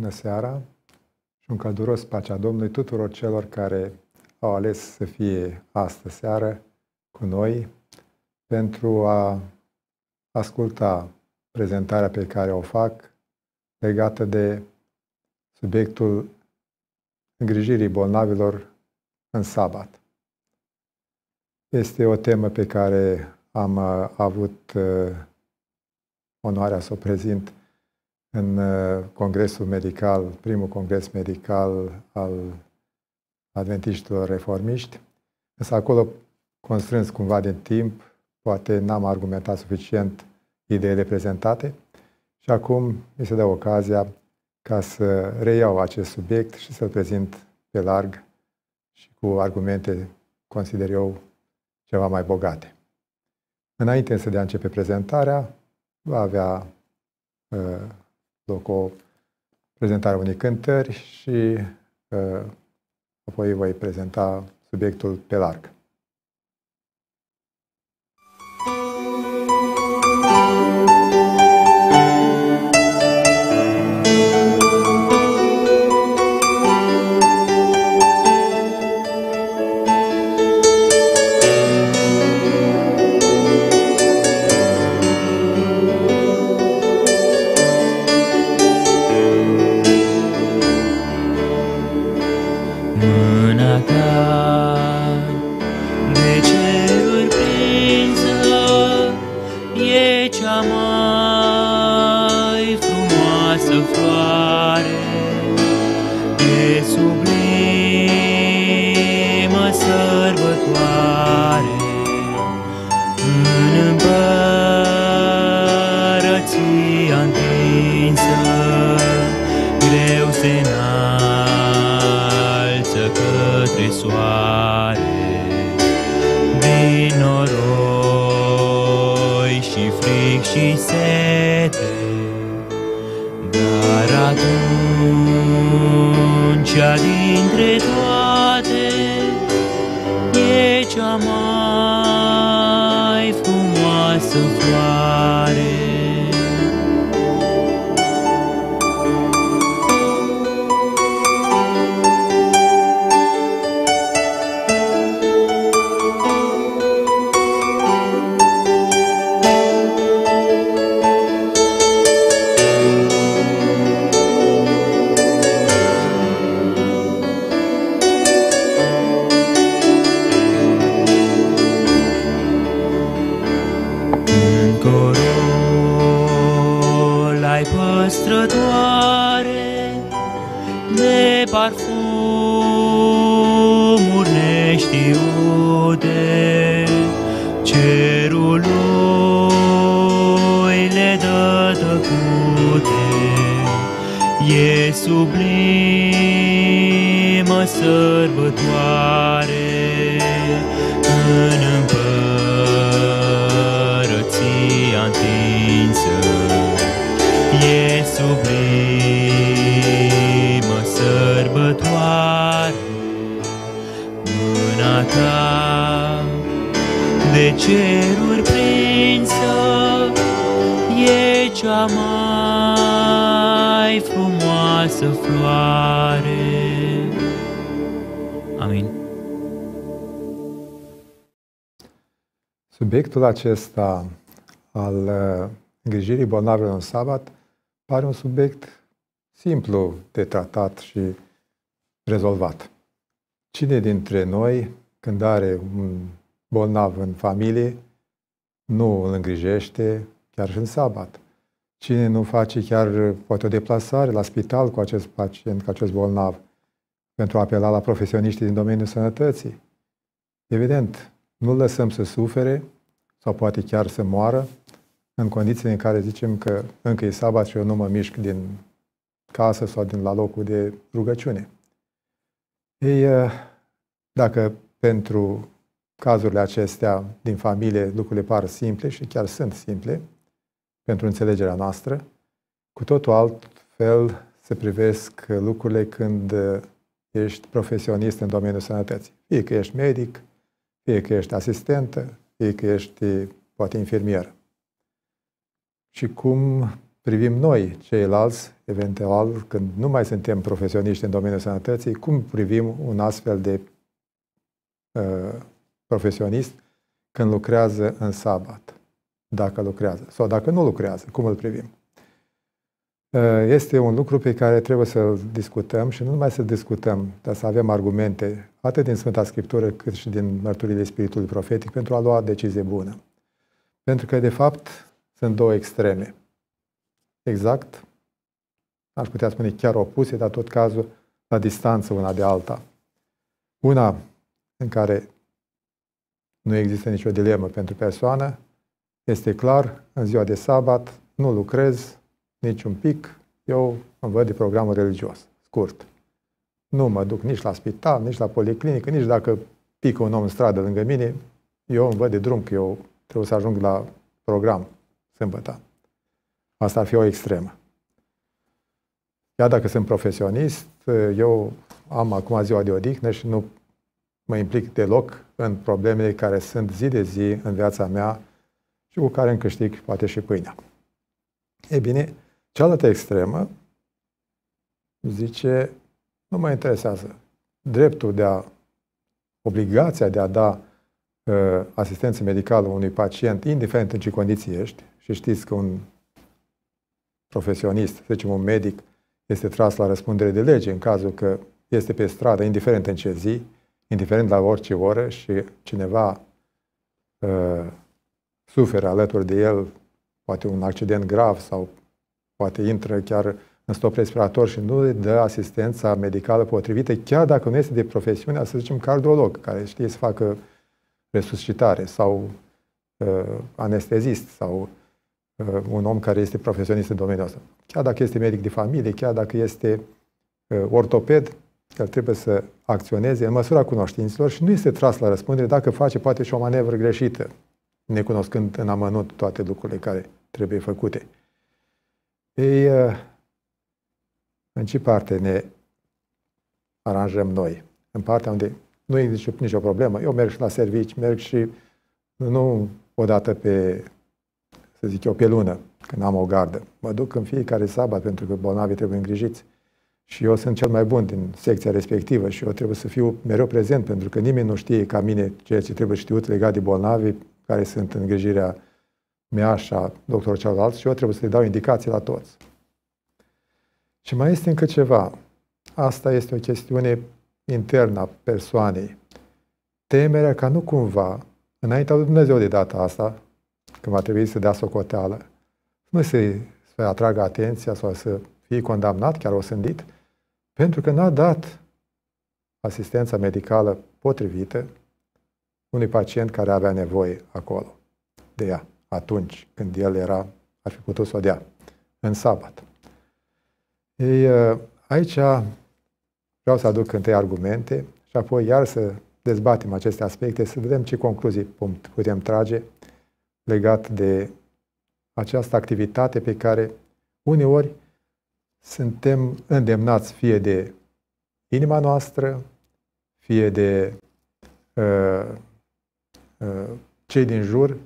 bună seara și un călduros pacea Domnului tuturor celor care au ales să fie astă seară cu noi pentru a asculta prezentarea pe care o fac legată de subiectul îngrijirii bolnavilor în sabat. Este o temă pe care am uh, avut uh, onoarea să o prezint în uh, congresul medical, primul congres medical al adventiștilor reformiști, însă acolo, constrâns cumva din timp, poate n-am argumentat suficient ideile prezentate și acum mi se dă ocazia ca să reiau acest subiect și să-l prezint pe larg și cu argumente, consider eu, ceva mai bogate. Înainte însă de a începe prezentarea, va avea uh, loc o prezentare unei cântări și uh, apoi voi prezenta subiectul pe larg. Subiectul acesta al uh, îngrijirii bolnavilor în sabat pare un subiect simplu de tratat și rezolvat. Cine dintre noi, când are un bolnav în familie, nu îl îngrijește chiar și în sabat? Cine nu face chiar poate o deplasare la spital cu acest pacient, cu acest bolnav, pentru a apela la profesioniștii din domeniul sănătății? Evident, nu lăsăm să sufere, sau poate chiar să moară, în condițiile în care zicem că încă e sabat și eu nu mă mișc din casă sau din la locul de rugăciune. Ei, dacă pentru cazurile acestea din familie lucrurile par simple și chiar sunt simple pentru înțelegerea noastră, cu totul altfel se privesc lucrurile când ești profesionist în domeniul sănătății. Fie că ești medic, fie că ești asistentă, fie că ești poate infirmier. Și cum privim noi ceilalți, eventual, când nu mai suntem profesioniști în domeniul sănătății, cum privim un astfel de uh, profesionist când lucrează în sabat, dacă lucrează, sau dacă nu lucrează, cum îl privim? Eh, este un lucru pe care trebuie să-l discutăm și nu numai să discutăm, dar să avem argumente atât din Sfânta Scriptură cât și din mărturile Spiritului Profetic pentru a lua decizie bună. Pentru că, de fapt, sunt două extreme. Exact, aș putea spune chiar opuse, dar tot cazul la distanță una de alta. Una în care nu există nicio dilemă pentru persoană, este clar, în ziua de sabat nu lucrez, nici un pic, eu îmi văd de programul religios, scurt. Nu mă duc nici la spital, nici la policlinică, nici dacă pică un om în stradă lângă mine, eu îmi văd de drum că eu trebuie să ajung la program sâmbătă. Asta ar fi o extremă. Iar dacă sunt profesionist, eu am acum ziua de odihnă și nu mă implic deloc în problemele care sunt zi de zi în viața mea și cu care îmi câștig poate și pâinea. E bine, Cealaltă extremă zice, nu mă interesează. Dreptul de a, obligația de a da uh, asistență medicală unui pacient, indiferent în ce condiții ești, și știți că un profesionist, să zicem un medic, este tras la răspundere de lege în cazul că este pe stradă, indiferent în ce zi, indiferent la orice oră și cineva uh, suferă alături de el, poate un accident grav sau poate intră chiar în stop respirator și nu dă asistența medicală potrivită, chiar dacă nu este de profesiune, să zicem, cardiolog, care știe să facă resuscitare sau uh, anestezist sau uh, un om care este profesionist în domeniul ăsta. Chiar dacă este medic de familie, chiar dacă este uh, ortoped, el trebuie să acționeze în măsura cunoștinților și nu este tras la răspundere dacă face poate și o manevră greșită, necunoscând în amănunt toate lucrurile care trebuie făcute. Ei, uh, în ce parte ne aranjăm noi? În partea unde nu e nicio problemă. Eu merg și la servici, merg și nu odată pe, să zic eu, pe lună, când am o gardă. Mă duc în fiecare sabat pentru că bolnavii trebuie îngrijiți. Și eu sunt cel mai bun din secția respectivă și eu trebuie să fiu mereu prezent pentru că nimeni nu știe ca mine ceea ce trebuie știut legat de bolnavii care sunt în îngrijirea mea și a doctorul celălalt și eu trebuie să le dau indicații la toți. Și mai este încă ceva. Asta este o chestiune internă a persoanei. Temerea ca nu cumva, înaintea lui Dumnezeu de data asta, când va trebui să dea socoteală, nu să, să atragă atenția sau să fie condamnat, chiar o sândit, pentru că n-a dat asistența medicală potrivită unui pacient care avea nevoie acolo de ea atunci când el era, ar fi putut să o dea în sabat. Ei, ă, aici vreau să aduc întâi argumente și apoi iar să dezbatem aceste aspecte, să vedem ce concluzii putem trage legat de această activitate pe care uneori suntem îndemnați fie de inima noastră, fie de uh, uh, cei din jur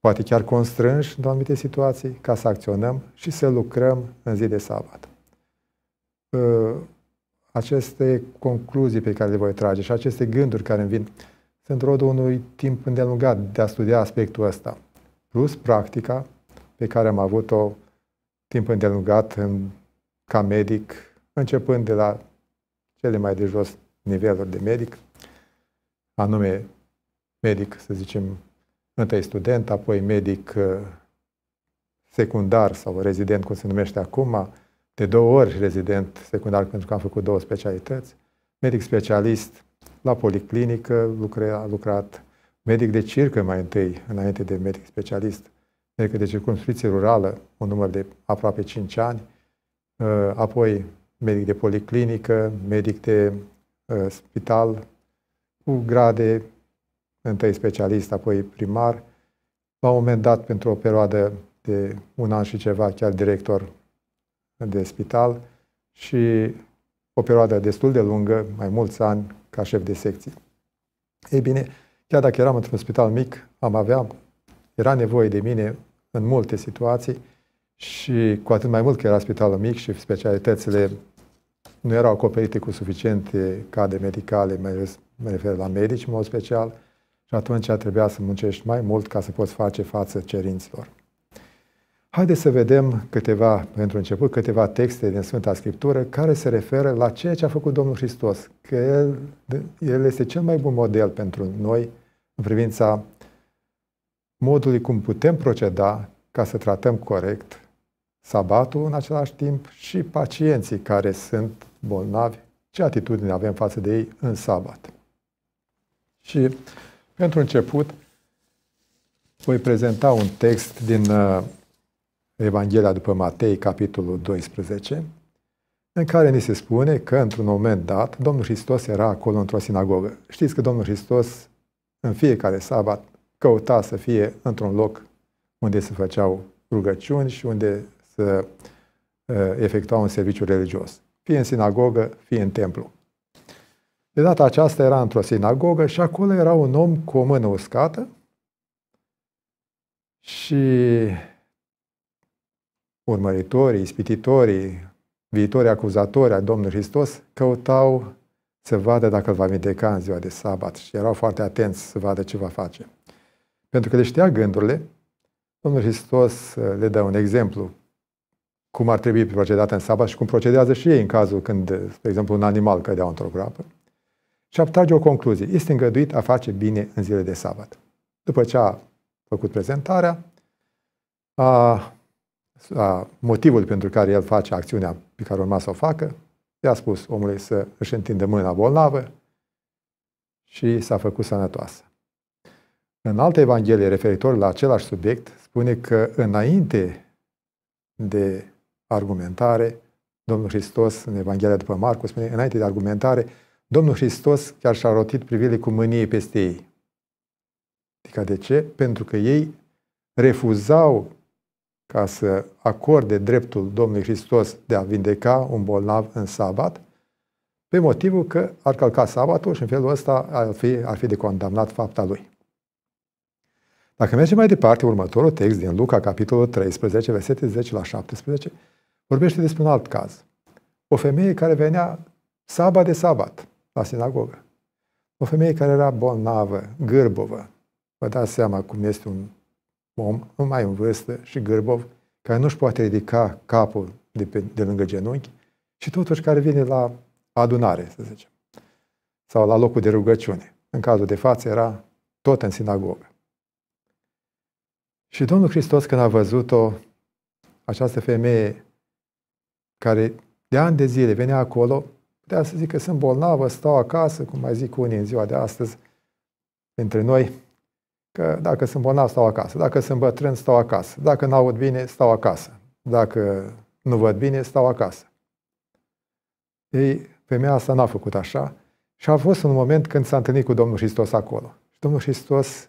poate chiar constrânși în anumite situații, ca să acționăm și să lucrăm în zi de sabat. Uh, aceste concluzii pe care le voi trage și aceste gânduri care îmi vin sunt rodul unui timp îndelungat de a studia aspectul ăsta, plus practica pe care am avut-o timp îndelungat în, ca medic, începând de la cele mai de jos niveluri de medic, anume medic, să zicem, întâi student, apoi medic uh, secundar sau rezident, cum se numește acum, de două ori rezident secundar pentru că am făcut două specialități, medic specialist la policlinică, lucre, a lucrat medic de circă mai întâi, înainte de medic specialist, medic de circunscripție rurală, un număr de aproape 5 ani, uh, apoi medic de policlinică, medic de uh, spital, cu grade întâi specialist, apoi primar, la un moment dat, pentru o perioadă de un an și ceva, chiar director de spital și o perioadă destul de lungă, mai mulți ani, ca șef de secție. Ei bine, chiar dacă eram într-un spital mic, am avea, era nevoie de mine în multe situații și cu atât mai mult că era spitalul mic și specialitățile nu erau acoperite cu suficiente cadre medicale, mai mă refer la medici în mod special, și atunci trebuia să muncești mai mult ca să poți face față cerinților. Haideți să vedem câteva, pentru început, câteva texte din Sfânta Scriptură care se referă la ceea ce a făcut Domnul Hristos, că El, El este cel mai bun model pentru noi în privința modului cum putem proceda ca să tratăm corect sabatul în același timp și pacienții care sunt bolnavi, ce atitudine avem față de ei în sabat. Și pentru început, voi prezenta un text din uh, Evanghelia după Matei, capitolul 12, în care ni se spune că, într-un moment dat, Domnul Hristos era acolo într-o sinagogă. Știți că Domnul Hristos, în fiecare sabat, căuta să fie într-un loc unde se făceau rugăciuni și unde să uh, efectua un serviciu religios. Fie în sinagogă, fie în templu. De data aceasta era într-o sinagogă și acolo era un om cu o mână uscată și urmăritorii, ispititorii, viitorii acuzatori ai Domnului Hristos căutau să vadă dacă îl va vindeca în ziua de sabat și erau foarte atenți să vadă ce va face. Pentru că le știa gândurile, Domnul Hristos uh, le dă un exemplu cum ar trebui procedat în sabat și cum procedează și ei în cazul când, de uh, exemplu, un animal cădea într-o groapă și a trage o concluzie. Este îngăduit a face bine în zile de sabat. După ce a făcut prezentarea, a, a, motivul pentru care el face acțiunea pe care urma să o facă, i-a spus omului să își întindă mâna bolnavă și s-a făcut sănătoasă. În alte evanghelie referitor la același subiect, spune că înainte de argumentare, Domnul Hristos, în Evanghelia după Marcu, spune, înainte de argumentare, Domnul Hristos chiar și-a rotit privire cu mânie peste ei. Adică de ce? Pentru că ei refuzau ca să acorde dreptul Domnului Hristos de a vindeca un bolnav în sabat, pe motivul că ar călca sabatul și în felul ăsta ar fi, ar fi de condamnat fapta lui. Dacă mergem mai departe, următorul text din Luca, capitolul 13, versete 10 la 17, vorbește despre un alt caz. O femeie care venea sabat de sabat la sinagogă. O femeie care era bolnavă, gârbovă. Vă dați seama cum este un om, mai în vârstă și gârbov, care nu-și poate ridica capul de, pe, de lângă genunchi și totuși care vine la adunare, să zicem, sau la locul de rugăciune. În cazul de față era tot în sinagogă. Și Domnul Hristos, când a văzut-o, această femeie care de ani de zile venea acolo, putea să zic că sunt bolnavă, stau acasă, cum mai zic unii în ziua de astăzi, între noi, că dacă sunt bolnav, stau acasă. Dacă sunt bătrân, stau acasă. Dacă nu aud bine, stau acasă. Dacă nu văd bine, stau acasă. Ei, femeia asta n-a făcut așa și a fost un moment când s-a întâlnit cu Domnul Hristos acolo. Și Domnul Hristos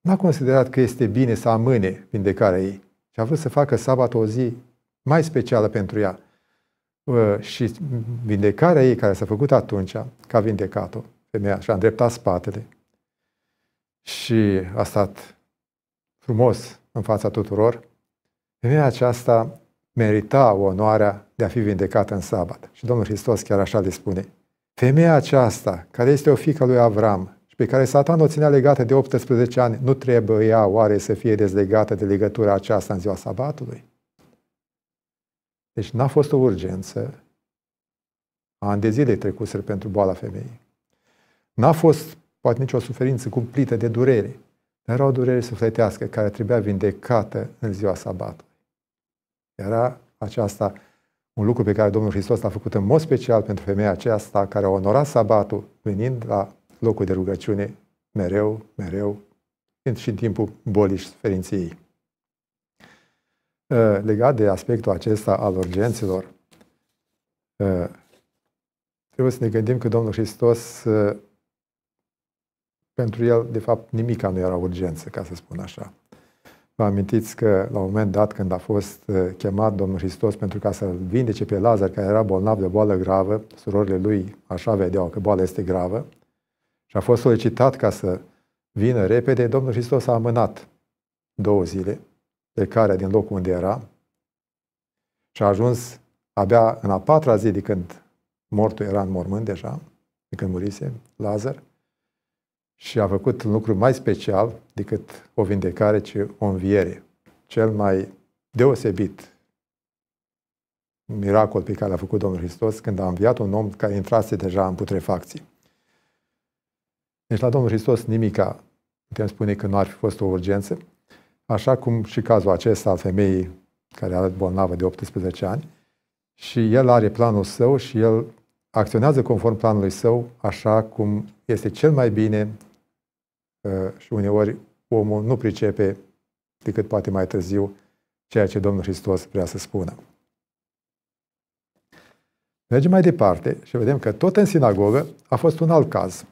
n-a considerat că este bine să amâne vindecarea ei, ci a vrut să facă sabat o zi mai specială pentru ea. Ă, și vindecarea ei care s-a făcut atunci, că a vindecat-o femeia și a îndreptat spatele și a stat frumos în fața tuturor, femeia aceasta merita onoarea de a fi vindecată în sabat. Și Domnul Hristos chiar așa le spune. Femeia aceasta, care este o fică lui Avram și pe care Satan o ținea legată de 18 ani, nu trebuie ea oare să fie dezlegată de legătura aceasta în ziua sabatului? Deci n-a fost o urgență. Ani de zile trecuseră pentru boala femeii. N-a fost poate nicio suferință cumplită de durere, era o durere sufletească care trebuia vindecată în ziua sabatului. Era aceasta un lucru pe care Domnul Hristos l-a făcut în mod special pentru femeia aceasta care a onorat sabatul venind la locul de rugăciune mereu, mereu, și în timpul bolii și suferinței ei. Uh, legat de aspectul acesta al urgențelor, uh, trebuie să ne gândim că Domnul Hristos, uh, pentru el, de fapt, nimic nu era urgență, ca să spun așa. Vă amintiți că la un moment dat când a fost chemat Domnul Hristos pentru ca să-l vindece pe Lazar, care era bolnav de boală gravă, surorile lui așa vedeau că boala este gravă, și a fost solicitat ca să vină repede, Domnul Hristos a amânat două zile plecarea din locul unde era și a ajuns abia în a patra zi de când mortul era în mormânt deja, de când murise Lazar, și a făcut un lucru mai special decât o vindecare, ci o înviere. Cel mai deosebit miracol pe care l-a făcut Domnul Hristos când a înviat un om care intrase deja în putrefacție. Deci la Domnul Hristos nimica putem spune că nu ar fi fost o urgență, așa cum și cazul acesta al femeii care are bolnavă de 18 ani și el are planul său și el acționează conform planului său așa cum este cel mai bine uh, și uneori omul nu pricepe decât poate mai târziu ceea ce Domnul Hristos vrea să spună. Mergem mai departe și vedem că tot în sinagogă a fost un alt caz.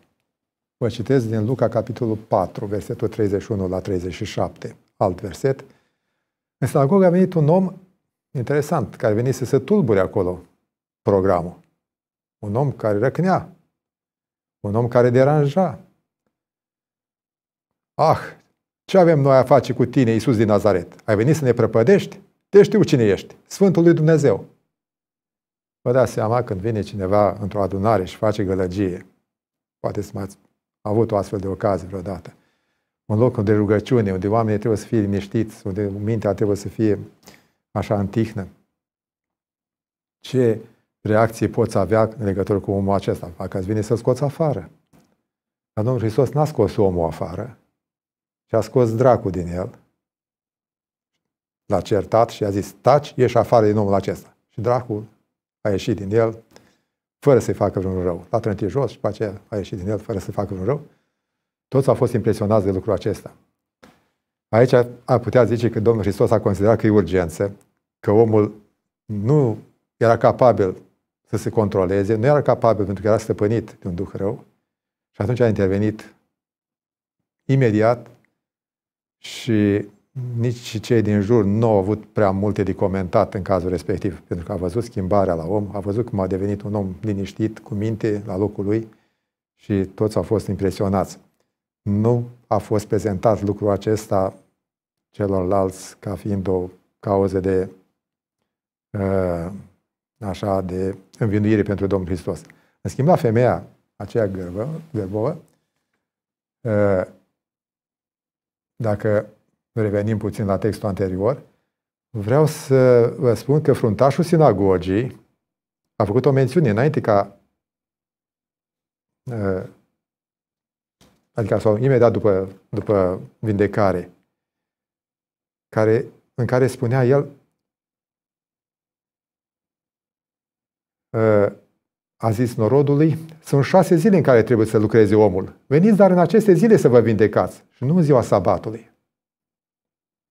Vă citesc din Luca, capitolul 4, versetul 31 la 37 alt verset. În sinagogă a venit un om interesant, care venise să tulbure acolo programul. Un om care răcnea. Un om care deranja. Ah, ce avem noi a face cu tine, Iisus din Nazaret? Ai venit să ne prăpădești? Te știu cine ești, Sfântul lui Dumnezeu. Vă dați seama când vine cineva într-o adunare și face gălăgie. Poate să mai ați avut o astfel de ocazie vreodată un loc de rugăciune, unde oamenii trebuie să fie liniștiți, unde mintea trebuie să fie așa întihnă. Ce reacții poți avea în legătură cu omul acesta? Dacă îți vine să scoți afară. Dar Domnul Hristos n-a scos omul afară, și a scos dracul din el. L-a certat și a zis, taci, ieși afară din omul acesta. Și dracul a ieșit din el fără să-i facă vreun rău. L-a trântit jos și după aceea a ieșit din el fără să-i facă vreun rău. Toți au fost impresionați de lucrul acesta. Aici ar putea zice că Domnul Hristos a considerat că e urgență, că omul nu era capabil să se controleze, nu era capabil pentru că era stăpânit de un duh rău și atunci a intervenit imediat și nici cei din jur nu au avut prea multe de comentat în cazul respectiv, pentru că a văzut schimbarea la om, a văzut cum a devenit un om liniștit, cu minte, la locul lui și toți au fost impresionați. Nu a fost prezentat lucrul acesta celorlalți ca fiind o cauză de uh, așa, de învinuire pentru Domnul Hristos. În schimb, la femeia aceea gârbă, gârbovă, uh, dacă revenim puțin la textul anterior, vreau să vă spun că fruntașul sinagogii a făcut o mențiune înainte ca uh, adică sau imediat după, după vindecare, care, în care spunea el ă, a zis norodului, sunt șase zile în care trebuie să lucreze omul. Veniți dar în aceste zile să vă vindecați și nu în ziua sabatului.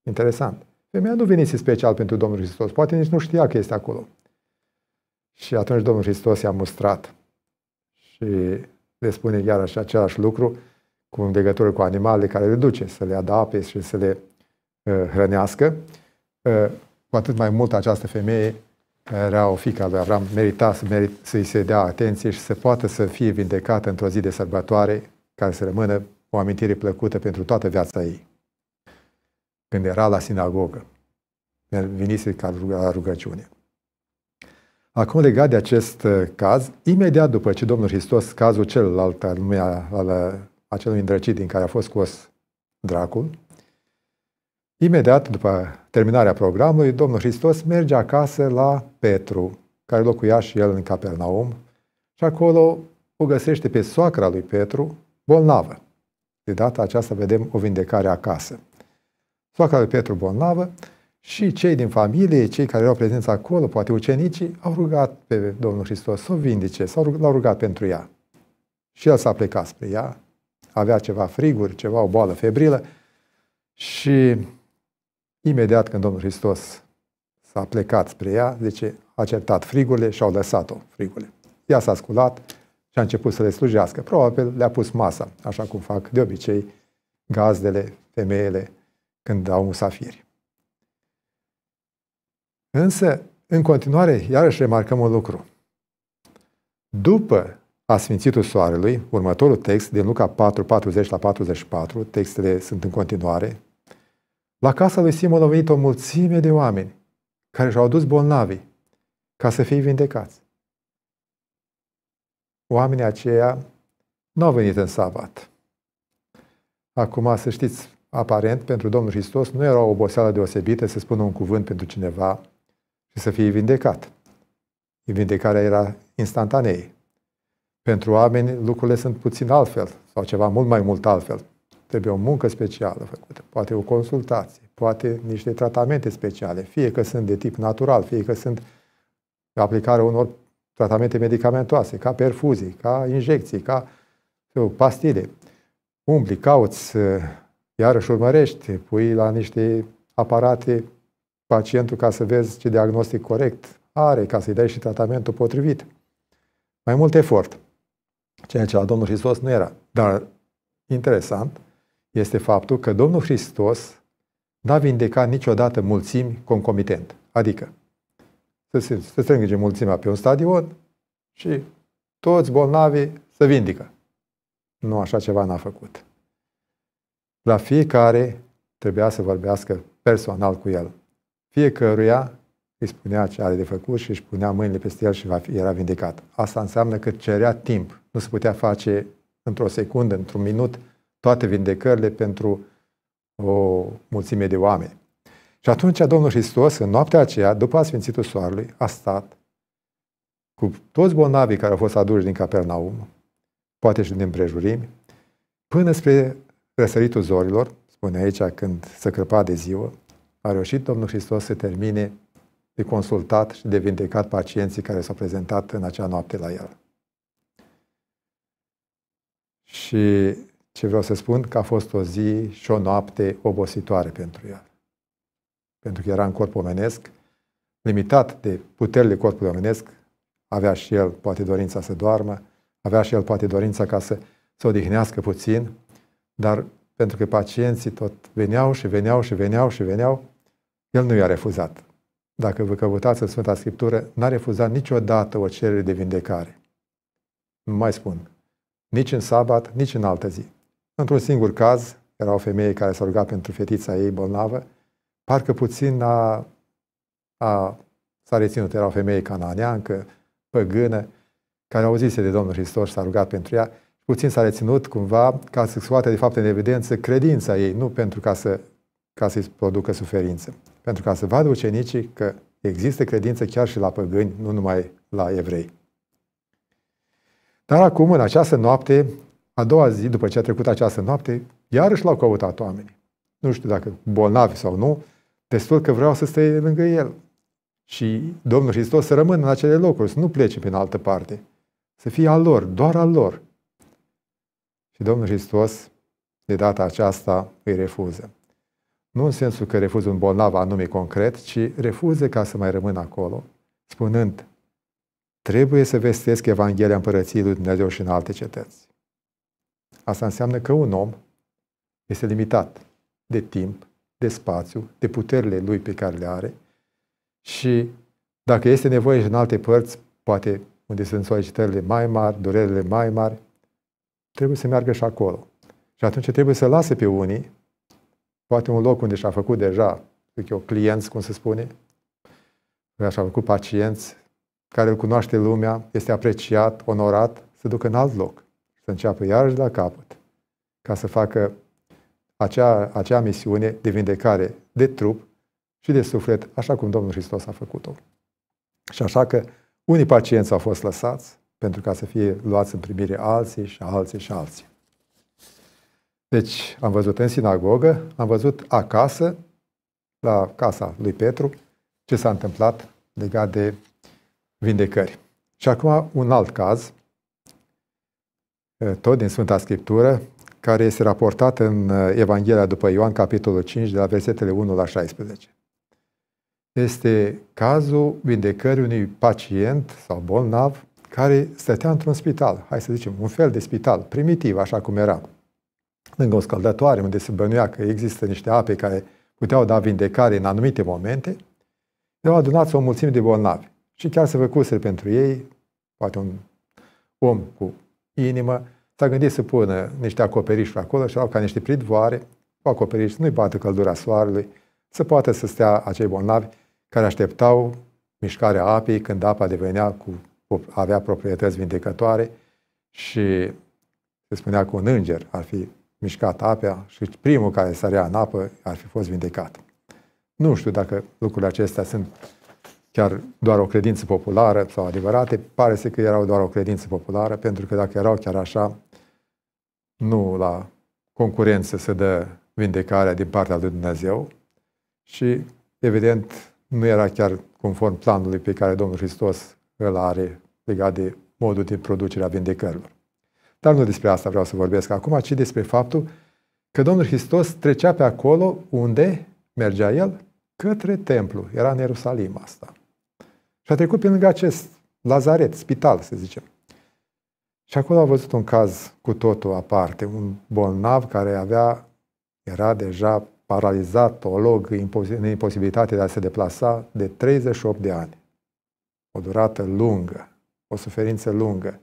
Interesant. Femeia nu venise special pentru Domnul Hristos. Poate nici nu știa că este acolo. Și atunci Domnul Hristos i-a mustrat și le spune iarăși același lucru cu în legătură cu animalele care le duce, să le adapte și să le uh, hrănească. Uh, cu atât mai mult această femeie era o fică a lui Avram, merita să merit, să-i se dea atenție și să poată să fie vindecată într-o zi de sărbătoare care să rămână o amintire plăcută pentru toată viața ei. Când era la sinagogă, venise ca la rugăciune. Acum, legat de acest uh, caz, imediat după ce Domnul Hristos, cazul celălalt al, al acelui îndrăcit din care a fost scos dracul. Imediat după terminarea programului, Domnul Hristos merge acasă la Petru, care locuia și el în Capernaum, și acolo o găsește pe soacra lui Petru, bolnavă. De data aceasta vedem o vindecare acasă. Soacra lui Petru bolnavă și cei din familie, cei care erau prezenți acolo, poate ucenicii, au rugat pe Domnul Hristos să o vindice, s-au rugat, l-au rugat pentru ea. Și el s-a plecat spre ea, avea ceva friguri, ceva, o boală febrilă și imediat când Domnul Hristos s-a plecat spre ea, zice, a certat frigurile și au lăsat-o frigurile. Ea s-a sculat și a început să le slujească. Probabil le-a pus masa, așa cum fac de obicei gazdele, femeile, când au musafiri. Însă, în continuare, iarăși remarcăm un lucru. După Sfințitul Soarelui, următorul text din Luca 4, 40 la 44, textele sunt în continuare, la casa lui Simon au venit o mulțime de oameni care și-au adus bolnavi, ca să fie vindecați. Oamenii aceia nu au venit în sabat. Acum, să știți, aparent, pentru Domnul Hristos nu era o oboseală deosebită să spună un cuvânt pentru cineva și să fie vindecat. Vindecarea era instantanee. Pentru oameni lucrurile sunt puțin altfel sau ceva mult mai mult altfel. Trebuie o muncă specială făcută, poate o consultație, poate niște tratamente speciale, fie că sunt de tip natural, fie că sunt aplicarea unor tratamente medicamentoase, ca perfuzii, ca injecții, ca știu, pastile. Umbli, cauți, uh, iarăși urmărești, pui la niște aparate pacientul ca să vezi ce diagnostic corect are, ca să-i dai și tratamentul potrivit. Mai mult efort ceea ce la Domnul Hristos nu era. Dar interesant este faptul că Domnul Hristos n-a vindecat niciodată mulțimi concomitent. Adică să se, se mulțimea pe un stadion și toți bolnavii se vindică. Nu așa ceva n-a făcut. La fiecare trebuia să vorbească personal cu el. Fiecăruia îi spunea ce are de făcut și își punea mâinile peste el și va fi, era vindecat. Asta înseamnă că cerea timp. Nu se putea face într-o secundă, într-un minut, toate vindecările pentru o mulțime de oameni. Și atunci Domnul Hristos, în noaptea aceea, după Sfințitul Soarelui, a stat cu toți bolnavii care au fost aduși din Capernaum, poate și din împrejurimi, până spre răsăritul zorilor, spune aici când se crăpa de ziua, a reușit Domnul Hristos să termine de consultat și de vindecat pacienții care s-au prezentat în acea noapte la el. Și ce vreau să spun, că a fost o zi și o noapte obositoare pentru el. Pentru că era în corp omenesc, limitat de puterile corpului omenesc, avea și el poate dorința să doarmă, avea și el poate dorința ca să se odihnească puțin, dar pentru că pacienții tot veneau și veneau și veneau și veneau, el nu i-a refuzat dacă vă căutați în Sfânta Scriptură, n-a refuzat niciodată o cerere de vindecare. Nu mai spun. Nici în sabat, nici în altă zi. Într-un singur caz, era o femeie care s-a rugat pentru fetița ei bolnavă, parcă puțin a, a, s-a reținut. Era o femeie cananeancă, păgână, care auzise de Domnul Hristos și s-a rugat pentru ea. Puțin s-a reținut cumva ca să scoate de fapt în evidență credința ei, nu pentru ca, să, ca să-i producă suferință pentru ca să vadă ucenicii că există credință chiar și la păgâni, nu numai la evrei. Dar acum, în această noapte, a doua zi, după ce a trecut această noapte, iarăși l-au căutat oamenii. Nu știu dacă bolnavi sau nu, destul că vreau să stai lângă el. Și Domnul Hristos să rămână în acele locuri, să nu plece prin altă parte. Să fie al lor, doar al lor. Și Domnul Hristos, de data aceasta, îi refuză. Nu în sensul că refuză un bolnav anume concret, ci refuză ca să mai rămână acolo, spunând, trebuie să vestesc Evanghelia Împărăției lui Dumnezeu și în alte cetăți. Asta înseamnă că un om este limitat de timp, de spațiu, de puterile lui pe care le are și dacă este nevoie și în alte părți, poate unde sunt solicitările mai mari, durerile mai mari, trebuie să meargă și acolo. Și atunci trebuie să lase pe unii poate un loc unde și-a făcut deja, zic eu, clienți, cum se spune, și-a făcut pacienți, care îl cunoaște lumea, este apreciat, onorat, să ducă în alt loc, să înceapă iarăși la capăt, ca să facă acea, acea misiune de vindecare de trup și de suflet, așa cum Domnul Hristos a făcut-o. Și așa că unii pacienți au fost lăsați pentru ca să fie luați în primire alții și alții și alții. Deci am văzut în sinagogă, am văzut acasă, la casa lui Petru, ce s-a întâmplat legat de vindecări. Și acum un alt caz, eh, tot din Sfânta Scriptură, care este raportat în eh, Evanghelia după Ioan, capitolul 5, de la versetele 1 la 16. Este cazul vindecării unui pacient sau bolnav care stătea într-un spital, hai să zicem, un fel de spital, primitiv, așa cum era lângă o scaldătoare, unde se bănuia că există niște ape care puteau da vindecare în anumite momente, erau adunați o mulțime de bolnavi. Și chiar să făcuse pentru ei, poate un om cu inimă, s-a gândit să pună niște acoperișuri acolo și au ca niște pridvoare cu acoperiș, nu-i bată căldura soarelui, să poată să stea acei bolnavi care așteptau mișcarea apei când apa devenea cu, avea proprietăți vindecătoare și se spunea că un înger ar fi mișcat apea și primul care sărea în apă ar fi fost vindecat. Nu știu dacă lucrurile acestea sunt chiar doar o credință populară sau adevărate, pare să că erau doar o credință populară, pentru că dacă erau chiar așa, nu la concurență se dă vindecarea din partea lui Dumnezeu și, evident, nu era chiar conform planului pe care Domnul Hristos îl are legat de modul de producere a vindecărilor. Dar nu despre asta vreau să vorbesc acum, ci despre faptul că Domnul Hristos trecea pe acolo unde mergea El, către templu. Era în Ierusalim asta. Și a trecut pe lângă acest lazaret, spital, să zicem. Și acolo a văzut un caz cu totul aparte, un bolnav care avea, era deja paralizat, olog, în imposibilitate de a se deplasa de 38 de ani. O durată lungă, o suferință lungă.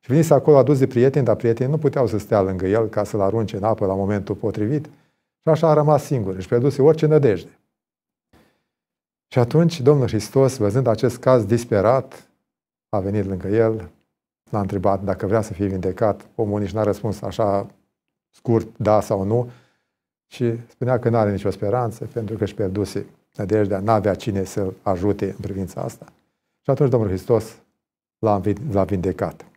Și venise acolo adus de prieteni, dar prietenii nu puteau să stea lângă el ca să-l arunce în apă la momentul potrivit. Și așa a rămas singur, își pierduse orice nădejde. Și atunci Domnul Hristos, văzând acest caz disperat, a venit lângă el, l-a întrebat dacă vrea să fie vindecat. Omul nici n-a răspuns așa scurt, da sau nu, și spunea că nu are nicio speranță pentru că își pierduse nădejdea, n-avea cine să ajute în privința asta. Și atunci Domnul Hristos l-a vindecat.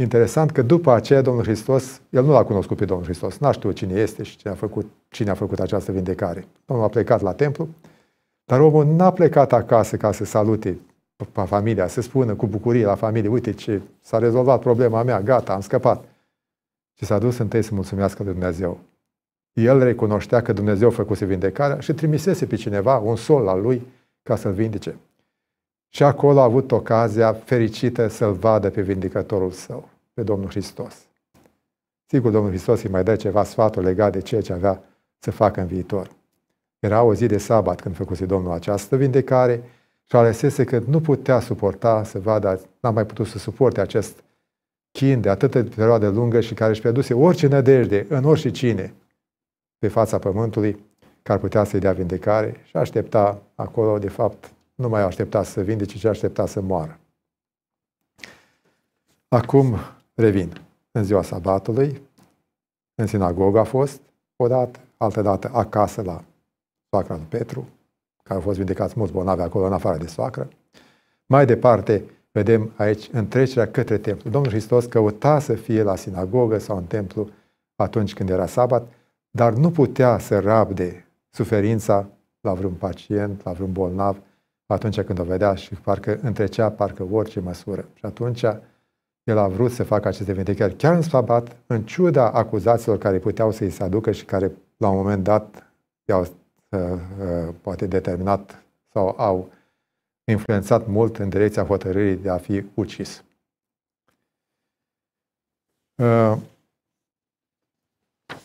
Interesant că după aceea Domnul Hristos, el nu l-a cunoscut pe Domnul Hristos, n-a știut cine este și cine a făcut, cine a făcut această vindecare. Domnul a plecat la templu, dar omul n-a plecat acasă ca să salute familia, să spună cu bucurie la familie, uite ce s-a rezolvat problema mea, gata, am scăpat. Și s-a dus întâi să mulțumească lui Dumnezeu. El recunoștea că Dumnezeu făcuse vindecarea și trimisese pe cineva un sol la lui ca să-l vindece. Și acolo a avut ocazia fericită să-l vadă pe vindicătorul său, pe Domnul Hristos. Sigur, Domnul Hristos îi mai dă ceva sfaturi legat de ceea ce avea să facă în viitor. Era o zi de sabat când făcuse Domnul această vindecare și alesese că nu putea suporta să vadă, n-a mai putut să suporte acest chin de atâtă perioadă lungă și care își pierduse orice nădejde în orice cine pe fața pământului care putea să-i dea vindecare și aștepta acolo, de fapt, nu mai aștepta să vindece, ci aștepta să moară. Acum revin. În ziua sabatului, în sinagogă a fost odată, altă dată acasă la soacra lui Petru, care au fost vindecați mulți bolnavi acolo, în afară de soacră. Mai departe, vedem aici întrecerea către templu. Domnul Hristos căuta să fie la sinagogă sau în templu atunci când era sabat, dar nu putea să rabde suferința la vreun pacient, la vreun bolnav, atunci când o vedea și parcă întrecea parcă orice măsură. Și atunci el a vrut să facă aceste vindecări chiar în sabat, în ciuda acuzațiilor care puteau să-i se aducă și care la un moment dat i-au uh, uh, poate determinat sau au influențat mult în direcția hotărârii de a fi ucis. Uh,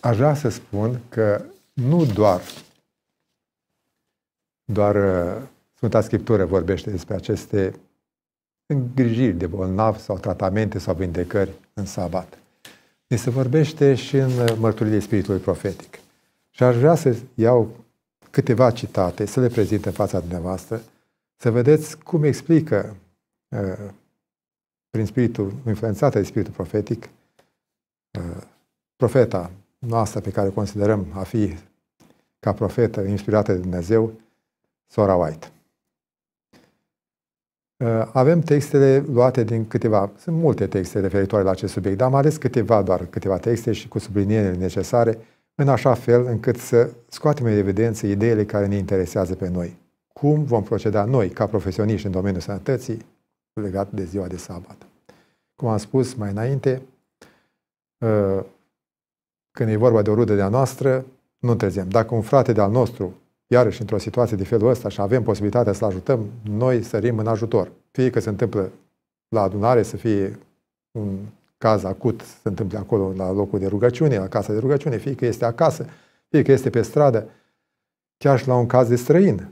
aș vrea să spun că nu doar doar Sfânta Scriptură vorbește despre aceste îngrijiri de bolnav sau tratamente sau vindecări în sabat. Ne se vorbește și în mărturile Spiritului Profetic. Și aș vrea să iau câteva citate, să le prezint în fața dumneavoastră, să vedeți cum explică uh, prin spiritul, influențată de spiritul profetic, uh, profeta noastră pe care o considerăm a fi ca profetă inspirată de Dumnezeu, Sora White. Ă, avem textele luate din câteva, sunt multe texte referitoare la acest subiect, dar am ales câteva, doar câteva texte și cu subliniere necesare, în așa fel încât să scoatem în evidență ideile care ne interesează pe noi. Cum vom proceda noi, ca profesioniști în domeniul sănătății, legat de ziua de sabat. Cum am spus mai înainte, ă, când e vorba de o rudă de-a noastră, nu întârziem. Dacă un frate de-al nostru iarăși într-o situație de felul ăsta și avem posibilitatea să-l ajutăm, noi sărim în ajutor. Fie că se întâmplă la adunare să fie un caz acut, se întâmplă acolo la locul de rugăciune, la casa de rugăciune, fie că este acasă, fie că este pe stradă, chiar și la un caz de străin.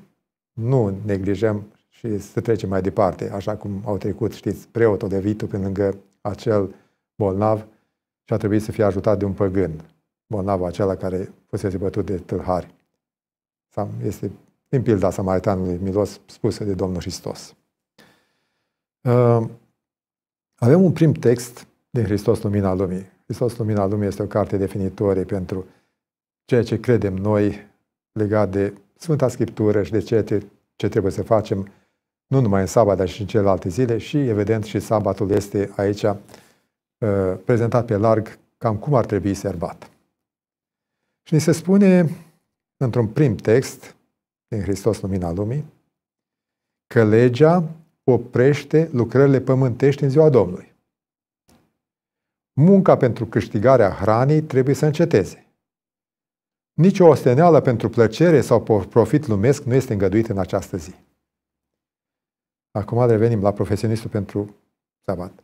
Nu neglijăm și să trecem mai departe, așa cum au trecut, știți, preotul de vitu pe lângă acel bolnav și a trebuit să fie ajutat de un păgân, bolnavul acela care fusese bătut de tâlhari. Sau este din pilda Samaritanului Milos spusă de Domnul Hristos. Uh, avem un prim text din Hristos Lumina Lumii. Hristos Lumina Lumii este o carte definitorie pentru ceea ce credem noi legat de Sfânta Scriptură și de ceea ce trebuie să facem nu numai în sabat, dar și în celelalte zile și, evident, și sabatul este aici uh, prezentat pe larg cam cum ar trebui serbat. Și ni se spune într-un prim text din Hristos Lumina Lumii, că legea oprește lucrările pământești în ziua Domnului. Munca pentru câștigarea hranei trebuie să înceteze. Nici o osteneală pentru plăcere sau profit lumesc nu este îngăduit în această zi. Acum revenim la profesionistul pentru sabat,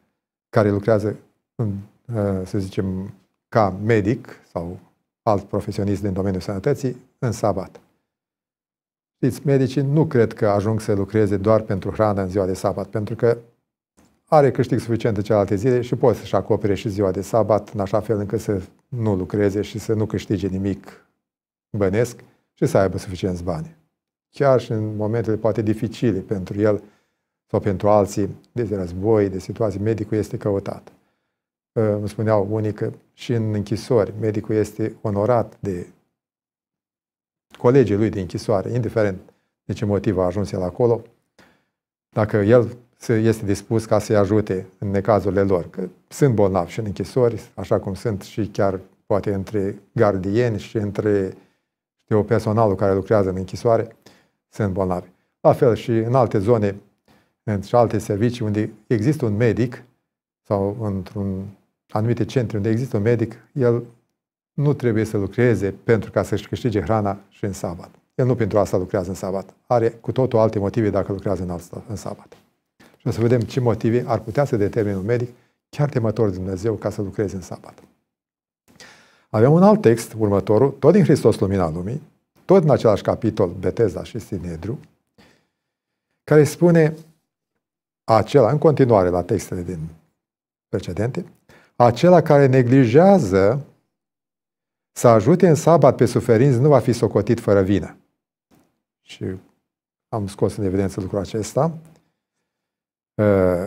care lucrează, în, uh, să zicem, ca medic sau alt profesionist din domeniul sănătății, în sabat. Știți, medicii nu cred că ajung să lucreze doar pentru hrană în ziua de sabat, pentru că are câștig suficient de cealaltă zile și poate să-și acopere și ziua de sabat, în așa fel încât să nu lucreze și să nu câștige nimic bănesc și să aibă suficienți bani. Chiar și în momentele poate dificile pentru el sau pentru alții, de război, de situații, medicul este căutat. Ă, îmi spuneau unii că și în închisori medicul este onorat de colegii lui de închisoare, indiferent de ce motiv a ajuns el acolo, dacă el este dispus ca să-i ajute în necazurile lor, că sunt bolnavi și în închisori, așa cum sunt și chiar poate între gardieni și între știu, personalul care lucrează în închisoare, sunt bolnavi. La fel și în alte zone în alte servicii unde există un medic sau într-un anumite centre unde există un medic, el nu trebuie să lucreze pentru ca să-și câștige hrana și în sabat. El nu pentru asta lucrează în sabat. Are cu totul alte motive dacă lucrează în, altă, în sabat. Și o să vedem ce motive ar putea să determine un medic chiar temător de Dumnezeu ca să lucreze în sabat. Avem un alt text, următorul, tot din Hristos Lumina Lumii, tot în același capitol, Betesda și Sinedru, care spune acela, în continuare la textele din precedente, acela care neglijează să ajute în sabat pe suferinți nu va fi socotit fără vină. Și am scos în evidență lucrul acesta, ă,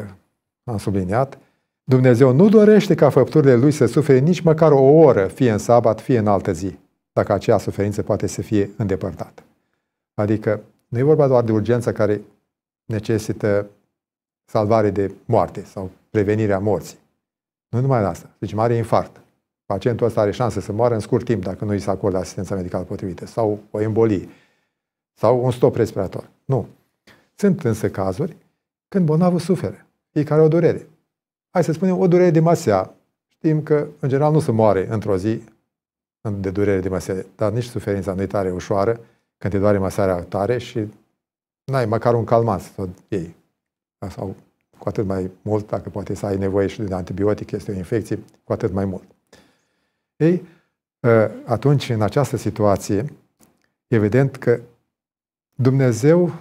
am subliniat, Dumnezeu nu dorește ca făpturile Lui să sufere nici măcar o oră, fie în sabat, fie în altă zi, dacă acea suferință poate să fie îndepărtată. Adică nu e vorba doar de urgență care necesită salvare de moarte sau prevenirea morții. Nu numai la asta. Deci mare infarct. Pacientul ăsta are șanse să moară în scurt timp dacă nu îi se acordă asistența medicală potrivită. Sau o embolie. Sau un stop respirator. Nu. Sunt însă cazuri când bolnavul suferă. Fiecare o durere. Hai să spunem o durere de masea. Știm că, în general, nu se moare într-o zi de durere de masea, dar nici suferința nu e tare ușoară când te doare masarea tare și n-ai măcar un calmant să o iei. Sau cu atât mai mult, dacă poate să ai nevoie și de antibiotic, este o infecție, cu atât mai mult. Ei, ă, atunci, în această situație, evident că Dumnezeu,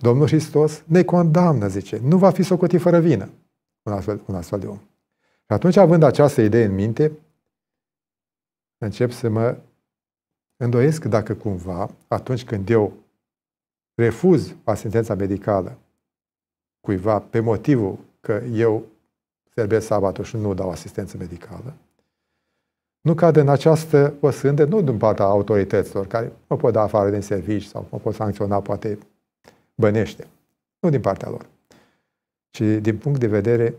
Domnul Hristos, ne condamnă, zice, nu va fi socotit fără vină un astfel, un astfel de om. Și atunci, având această idee în minte, încep să mă îndoiesc dacă cumva, atunci când eu refuz asistența medicală cuiva pe motivul că eu serbesc sabatul și nu dau asistență medicală, nu cade în această păsânde, nu din partea autorităților, care mă pot da afară din servici sau mă pot sancționa, poate bănește. Nu din partea lor, ci din punct de vedere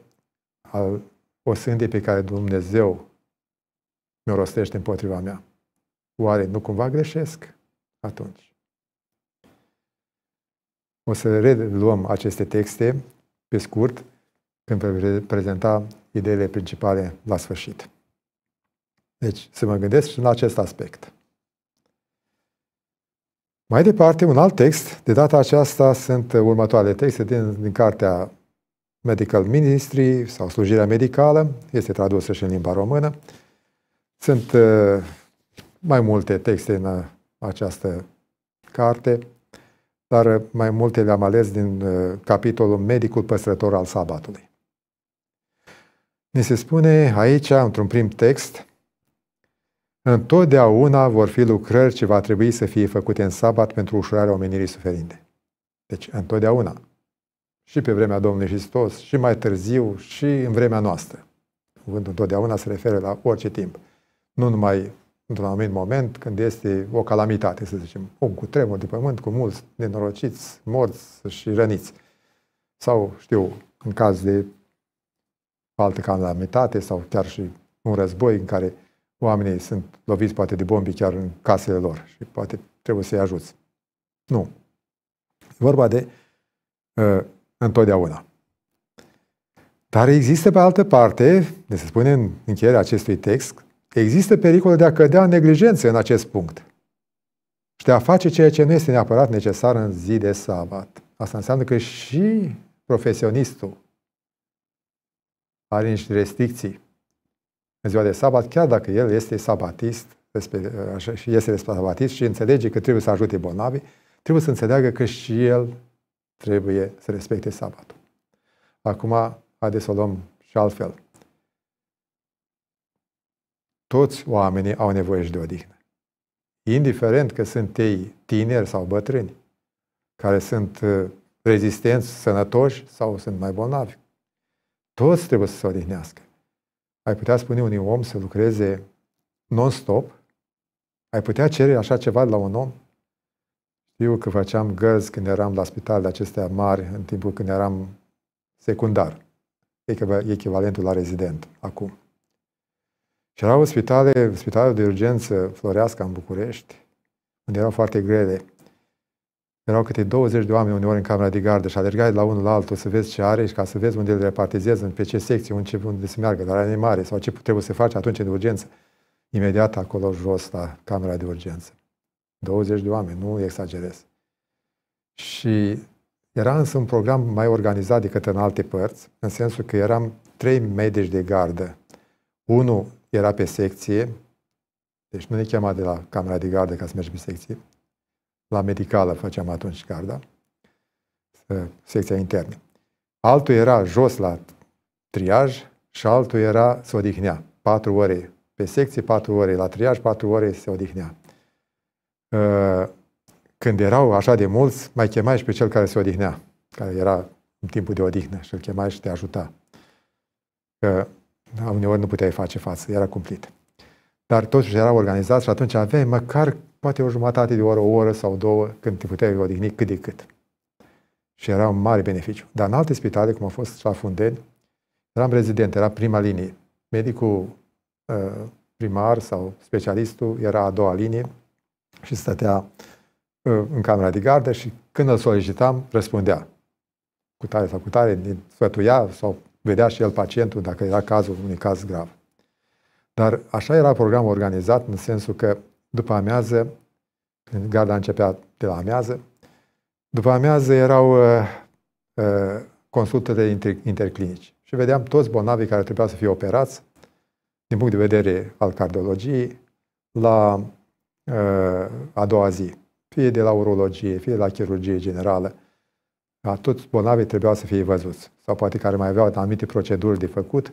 al osândei pe care Dumnezeu mi-o rostește împotriva mea. Oare nu cumva greșesc atunci? O să reluăm aceste texte pe scurt când vă prezenta ideile principale la sfârșit. Deci, să mă gândesc și în acest aspect. Mai departe, un alt text, de data aceasta sunt următoarele texte din, din cartea Medical Ministry sau Slujirea Medicală, este tradusă și în limba română. Sunt uh, mai multe texte în uh, această carte dar uh, mai multe le-am ales din uh, capitolul Medicul păstrător al sabatului. Ne se spune aici, într-un prim text, întotdeauna vor fi lucrări ce va trebui să fie făcute în sabat pentru ușurarea omenirii suferinde. Deci, întotdeauna. Și pe vremea Domnului Hristos, și mai târziu, și în vremea noastră. Cuvântul întotdeauna se referă la orice timp. Nu numai într-un anumit moment când este o calamitate, să zicem, un cutremur de pământ cu mulți nenorociți, morți și răniți. Sau, știu, în caz de altă calamitate sau chiar și un război în care oamenii sunt loviți poate de bombi chiar în casele lor și poate trebuie să-i ajuți. Nu. E vorba de uh, întotdeauna. Dar există pe altă parte, de se spune în încheierea acestui text, Există pericol de a cădea în neglijență în acest punct și de a face ceea ce nu este neapărat necesar în zi de sabat. Asta înseamnă că și profesionistul are niște restricții în ziua de sabat, chiar dacă el este sabatist și este sabatist și înțelege că trebuie să ajute bolnavii, trebuie să înțeleagă că și el trebuie să respecte sabatul. Acum, haideți să o luăm și altfel. Toți oamenii au nevoie și de odihnă. Indiferent că sunt ei tineri sau bătrâni, care sunt uh, rezistenți, sănătoși sau sunt mai bolnavi. Toți trebuie să se odihnească. Ai putea spune unui om să lucreze non-stop? Ai putea cere așa ceva la un om? Știu că făceam gărzi când eram la spital de acestea mari, în timpul când eram secundar. E echivalentul la rezident acum. Și erau spitale, spitalul de urgență Floreasca în București, unde erau foarte grele. Erau câte 20 de oameni uneori în camera de gardă și alergai de la unul la altul să vezi ce are și ca să vezi unde îl repartizezi, pe ce secție, unde, unde se meargă, are mare sau ce trebuie să faci atunci în urgență. Imediat acolo jos la camera de urgență. 20 de oameni, nu exagerez. Și era însă un program mai organizat decât în alte părți, în sensul că eram trei medici de gardă. Unul era pe secție, deci nu ne chema de la camera de gardă ca să mergi pe secție, la medicală făceam atunci garda, secția internă. Altul era jos la triaj și altul era să odihnea. Patru ore pe secție, patru ore la triaj, patru ore se odihnea. Ă, când erau așa de mulți, mai chemai și pe cel care se odihnea, care era în timpul de odihnă și îl chemai și te ajuta. Că da, uneori nu puteai face față, era cumplit. Dar totuși erau organizați și atunci aveai măcar poate o jumătate de oră, o oră sau două când te puteai odihni cât de cât. Și era un mare beneficiu. Dar în alte spitale, cum a fost la Funden, eram rezident, era prima linie. Medicul uh, primar sau specialistul era a doua linie și stătea uh, în camera de gardă și când îl solicitam, răspundea cu tare sau cu tare, ne sfătuia sau vedea și el pacientul dacă era cazul unui caz grav. Dar așa era programul organizat în sensul că după amiază, când garda începea de la amiază, după amiază erau uh, uh, consultele inter- interclinici și vedeam toți bolnavii care trebuia să fie operați din punct de vedere al cardiologiei la uh, a doua zi, fie de la urologie, fie de la chirurgie generală, ca toți bolnavii trebuiau să fie văzuți. Sau poate care mai aveau anumite proceduri de făcut,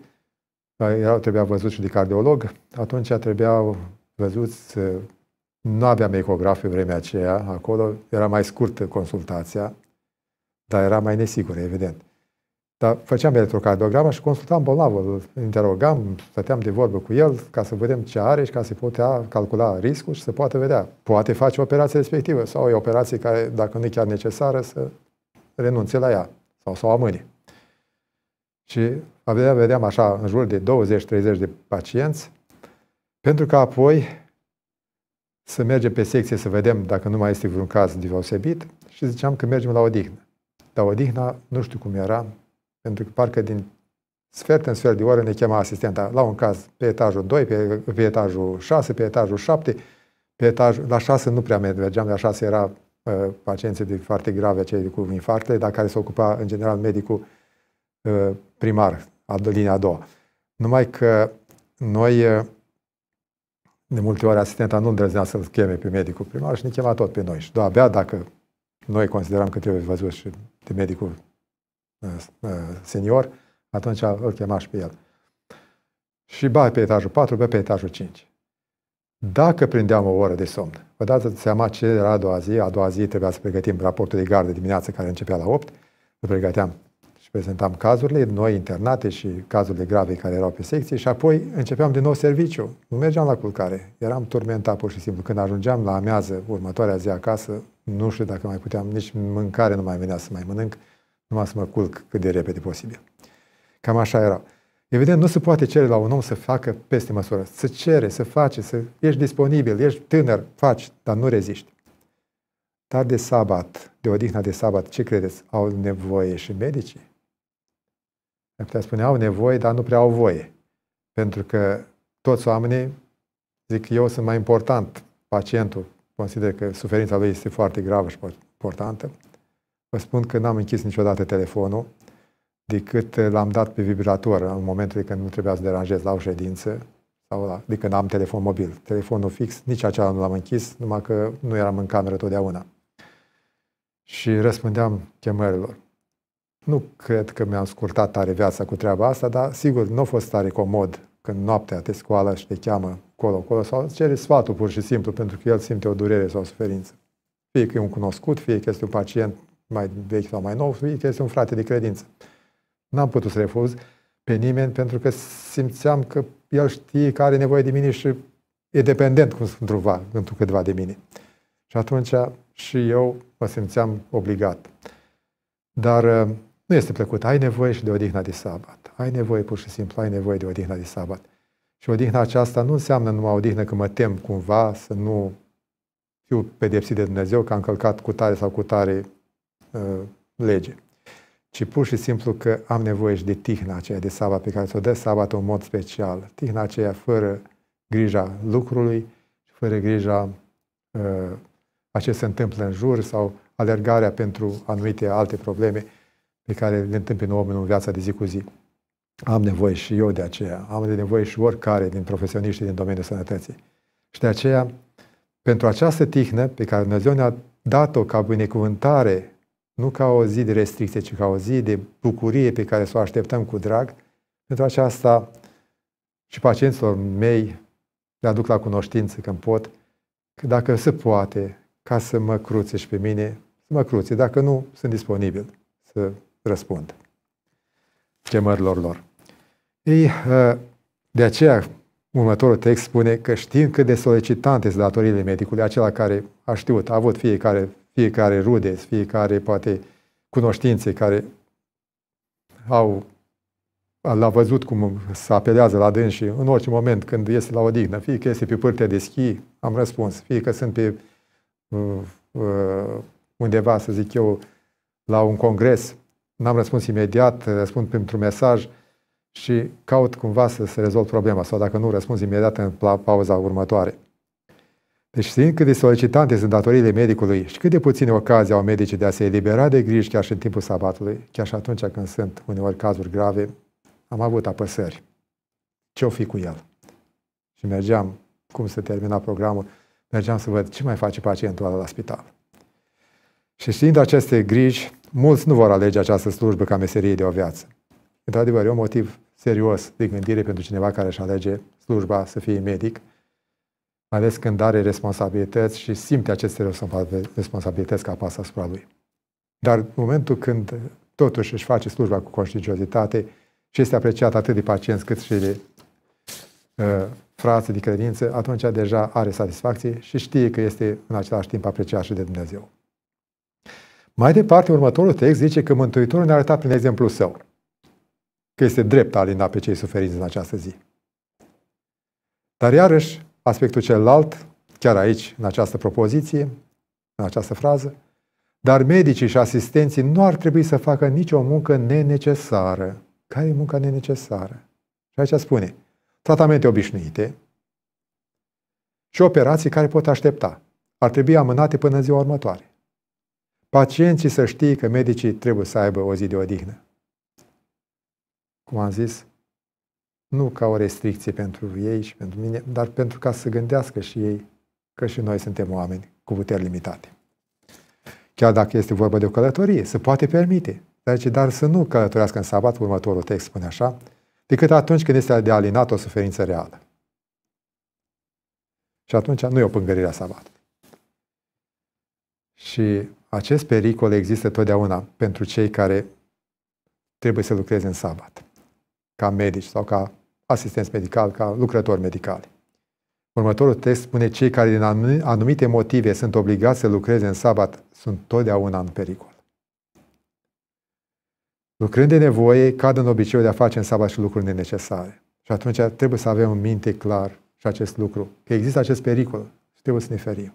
erau, trebuia văzuți și de cardiolog, atunci trebuiau văzuți, nu aveam ecograf pe vremea aceea, acolo era mai scurtă consultația, dar era mai nesigură, evident. Dar făceam electrocardiogramă și consultam bolnavul, interogam, stăteam de vorbă cu el ca să vedem ce are și ca să putea calcula riscul și să poată vedea. Poate face operația respectivă sau e operație care, dacă nu e chiar necesară, să renunțe la ea sau să o amâne. Și avea, vedeam așa în jur de 20-30 de pacienți, pentru că apoi să mergem pe secție să vedem dacă nu mai este vreun caz deosebit și ziceam că mergem la odihnă. Dar odihna nu știu cum era, pentru că parcă din sfert în sfert de oră ne chema asistenta la un caz pe etajul 2, pe, pe etajul 6, pe etajul 7, pe etajul la 6 nu prea mergeam, la 6 era pacienții de foarte grave, cei cu infarcte, dar care se ocupa în general medicul uh, primar, a linia a doua. Numai că noi, uh, de multe ori, asistenta nu îndrăznea să-l cheme pe medicul primar și ne chema tot pe noi. Și doar abia dacă noi consideram că trebuie văzut și de medicul uh, senior, atunci îl chema și pe el. Și ba pe etajul 4, ba pe etajul 5. Dacă prindeam o oră de somn, vă dați seama ce era a doua zi, a doua zi trebuia să pregătim raportul de gardă dimineața care începea la 8, îl pregăteam și prezentam cazurile, noi internate și cazurile grave care erau pe secție și apoi începeam din nou serviciu. Nu mergeam la culcare, eram turmentat pur și simplu. Când ajungeam la amiază, următoarea zi acasă, nu știu dacă mai puteam, nici mâncare nu mai venea să mai mănânc, numai să mă culc cât de repede posibil. Cam așa era. Evident, nu se poate cere la un om să facă peste măsură. Să cere, să face, să ești disponibil, ești tânăr, faci, dar nu reziști. Dar de sabat, de odihna de sabat, ce credeți? Au nevoie și medicii? Am putea spune, au nevoie, dar nu prea au voie. Pentru că toți oamenii zic, eu sunt mai important. Pacientul consider că suferința lui este foarte gravă și importantă. Vă spun că n-am închis niciodată telefonul decât eh, l-am dat pe vibrator în momentul când nu trebuia să deranjez la o ședință sau la, de adică când am telefon mobil. Telefonul fix, nici acela nu l-am închis, numai că nu eram în cameră totdeauna. Și răspundeam chemărilor. Nu cred că mi-am scurtat tare viața cu treaba asta, dar sigur, nu a fost tare comod când noaptea te scoală și te cheamă colo-colo sau cere sfatul pur și simplu pentru că el simte o durere sau o suferință. Fie că e un cunoscut, fie că este un pacient mai vechi sau mai nou, fie că este un frate de credință. N-am putut să refuz pe nimeni pentru că simțeam că el știe că are nevoie de mine și e dependent cum sunt într-un într câtva de mine. Și atunci și eu mă simțeam obligat. Dar uh, nu este plăcut. Ai nevoie și de odihna de sabat. Ai nevoie pur și simplu, ai nevoie de odihna de sabat. Și odihna aceasta nu înseamnă numai odihnă că mă tem cumva să nu fiu pedepsit de Dumnezeu că am călcat cu tare sau cu tare uh, lege ci pur și simplu că am nevoie și de tihna aceea, de sabat pe care ți-o dă sabat în mod special. Tihna aceea fără grija lucrului, fără grija uh, a ce se întâmplă în jur sau alergarea pentru anumite alte probleme pe care le întâmpină omul în viața de zi cu zi. Am nevoie și eu de aceea, am de nevoie și oricare din profesioniștii din domeniul sănătății. Și de aceea, pentru această tihnă pe care Dumnezeu ne-a dat-o ca binecuvântare nu ca o zi de restricție, ci ca o zi de bucurie pe care să o așteptăm cu drag. Pentru aceasta și pacienților mei le aduc la cunoștință când pot, că dacă se poate, ca să mă cruțe și pe mine, să mă cruțe. Dacă nu, sunt disponibil să răspund chemărilor lor. Ei, ă, de aceea, următorul text spune că știm cât de solicitante sunt datoriile medicului, acela care a știut, a avut fiecare fiecare rude, fiecare poate cunoștințe care au l-a văzut cum se apelează la dâns și în orice moment când este la odihnă, fie că este pe pârtea de schi, am răspuns, fie că sunt pe uh, uh, undeva, să zic eu, la un congres, n-am răspuns imediat, răspund printr-un mesaj și caut cumva să se rezolv problema sau dacă nu, răspuns imediat în pauza următoare. Deci știind cât de solicitante sunt datoriile medicului și cât de puține ocazii au medicii de a se elibera de griji chiar și în timpul sabatului, chiar și atunci când sunt uneori cazuri grave, am avut apăsări. Ce-o fi cu el? Și mergeam, cum se termina programul, mergeam să văd ce mai face pacientul ăla la spital. Și știind aceste griji, mulți nu vor alege această slujbă ca meserie de o viață. Într-adevăr, e un motiv serios de gândire pentru cineva care își alege slujba să fie medic – mai ales când are responsabilități și simte aceste responsabilități ca apasă asupra lui. Dar în momentul când totuși își face slujba cu conștiinciozitate și este apreciat atât de pacienți cât și de uh, frații de credință, atunci deja are satisfacție și știe că este în același timp apreciat și de Dumnezeu. Mai departe, următorul text zice că Mântuitorul ne-a arătat prin exemplu său că este drept a alinda pe cei suferiți în această zi. Dar iarăși, aspectul celălalt, chiar aici, în această propoziție, în această frază, dar medicii și asistenții nu ar trebui să facă nicio muncă nenecesară. Care e munca nenecesară? Și aici spune, tratamente obișnuite și operații care pot aștepta. Ar trebui amânate până în ziua următoare. Pacienții să știe că medicii trebuie să aibă o zi de odihnă. Cum am zis, nu ca o restricție pentru ei și pentru mine, dar pentru ca să gândească și ei că și noi suntem oameni cu puteri limitate. Chiar dacă este vorba de o călătorie, se poate permite. Deci, dar să nu călătorească în sabat, următorul text spune așa, decât atunci când este de alinat o suferință reală. Și atunci nu e o pângărire a sabat. Și acest pericol există totdeauna pentru cei care trebuie să lucreze în sabat, ca medici sau ca asistenți medicali, ca lucrători medicali. Următorul text spune cei care din anumite motive sunt obligați să lucreze în sabat sunt totdeauna în pericol. Lucrând de nevoie, cad în obiceiul de a face în sabat și lucruri nenecesare. Și atunci trebuie să avem în minte clar și acest lucru, că există acest pericol și trebuie să ne ferim.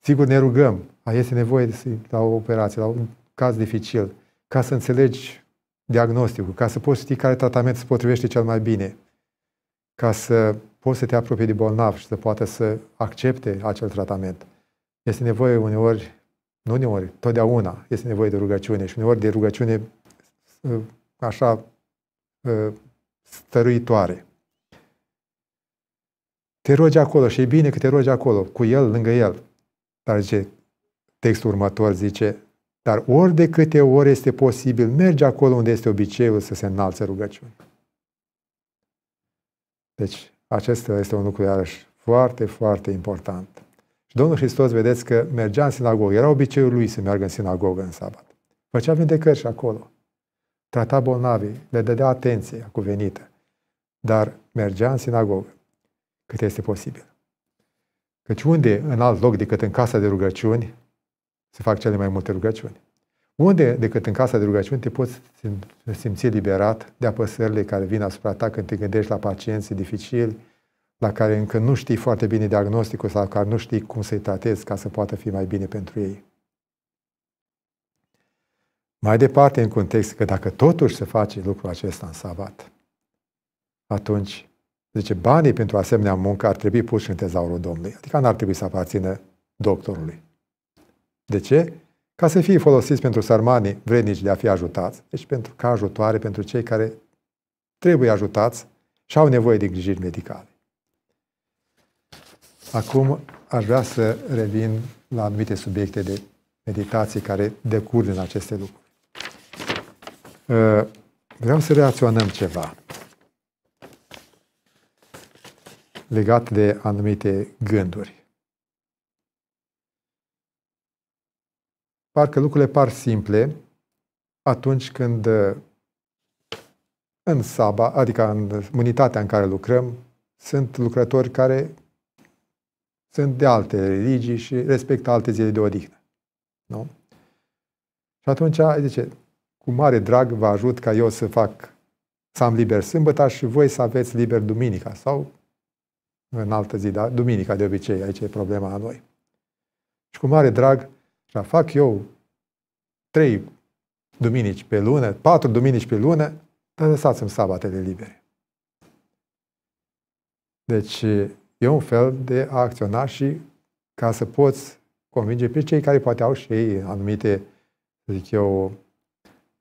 Sigur, ne rugăm, este nevoie de, la o operație, la un caz dificil, ca să înțelegi diagnosticul, ca să poți ști care tratament se potrivește cel mai bine, ca să poți să te apropii de bolnav și să poată să accepte acel tratament. Este nevoie uneori, nu uneori, totdeauna este nevoie de rugăciune și uneori de rugăciune uh, așa uh, stăruitoare. Te rogi acolo și e bine că te rogi acolo, cu el, lângă el. Dar zice, textul următor zice, dar ori de câte ori este posibil, merge acolo unde este obiceiul să se înalțe rugăciune. Deci, acesta este un lucru, iarăși, foarte, foarte important. Și Domnul Hristos, vedeți că mergea în sinagogă. Era obiceiul lui să meargă în sinagogă în sabat. Făcea vindecări și acolo. Trata bolnavii, le dădea atenție cuvenită. Dar mergea în sinagogă cât este posibil. Căci unde în alt loc decât în casa de rugăciuni se fac cele mai multe rugăciuni. Unde decât în casa de rugăciuni te poți simți liberat de apăsările care vin asupra ta când te gândești la pacienții dificili, la care încă nu știi foarte bine diagnosticul sau care nu știi cum să-i tratezi ca să poată fi mai bine pentru ei. Mai departe, în context că dacă totuși se face lucrul acesta în sabat, atunci, zice, banii pentru asemenea muncă ar trebui puși în tezaurul Domnului. Adică n-ar trebui să aparțină doctorului. De ce? Ca să fie folosiți pentru sarmanii vrednici de a fi ajutați, deci pentru ca ajutoare pentru cei care trebuie ajutați și au nevoie de grijiri medicale. Acum aș vrea să revin la anumite subiecte de meditații care decurg din aceste lucruri. Uh, vreau să reacționăm ceva legat de anumite gânduri. parcă lucrurile par simple atunci când în Saba, adică în unitatea în care lucrăm, sunt lucrători care sunt de alte religii și respectă alte zile de odihnă. Nu? Și atunci, zice, cu mare drag vă ajut ca eu să fac, să am liber sâmbătă și voi să aveți liber duminica sau în altă zi, da? Duminica de obicei, aici e problema a noi. Și cu mare drag da, fac eu trei duminici pe lună, patru duminici pe lună, dar lăsați-mi sabatele libere. Deci e un fel de a acționa și ca să poți convinge pe cei care poate au și ei anumite, să zic eu,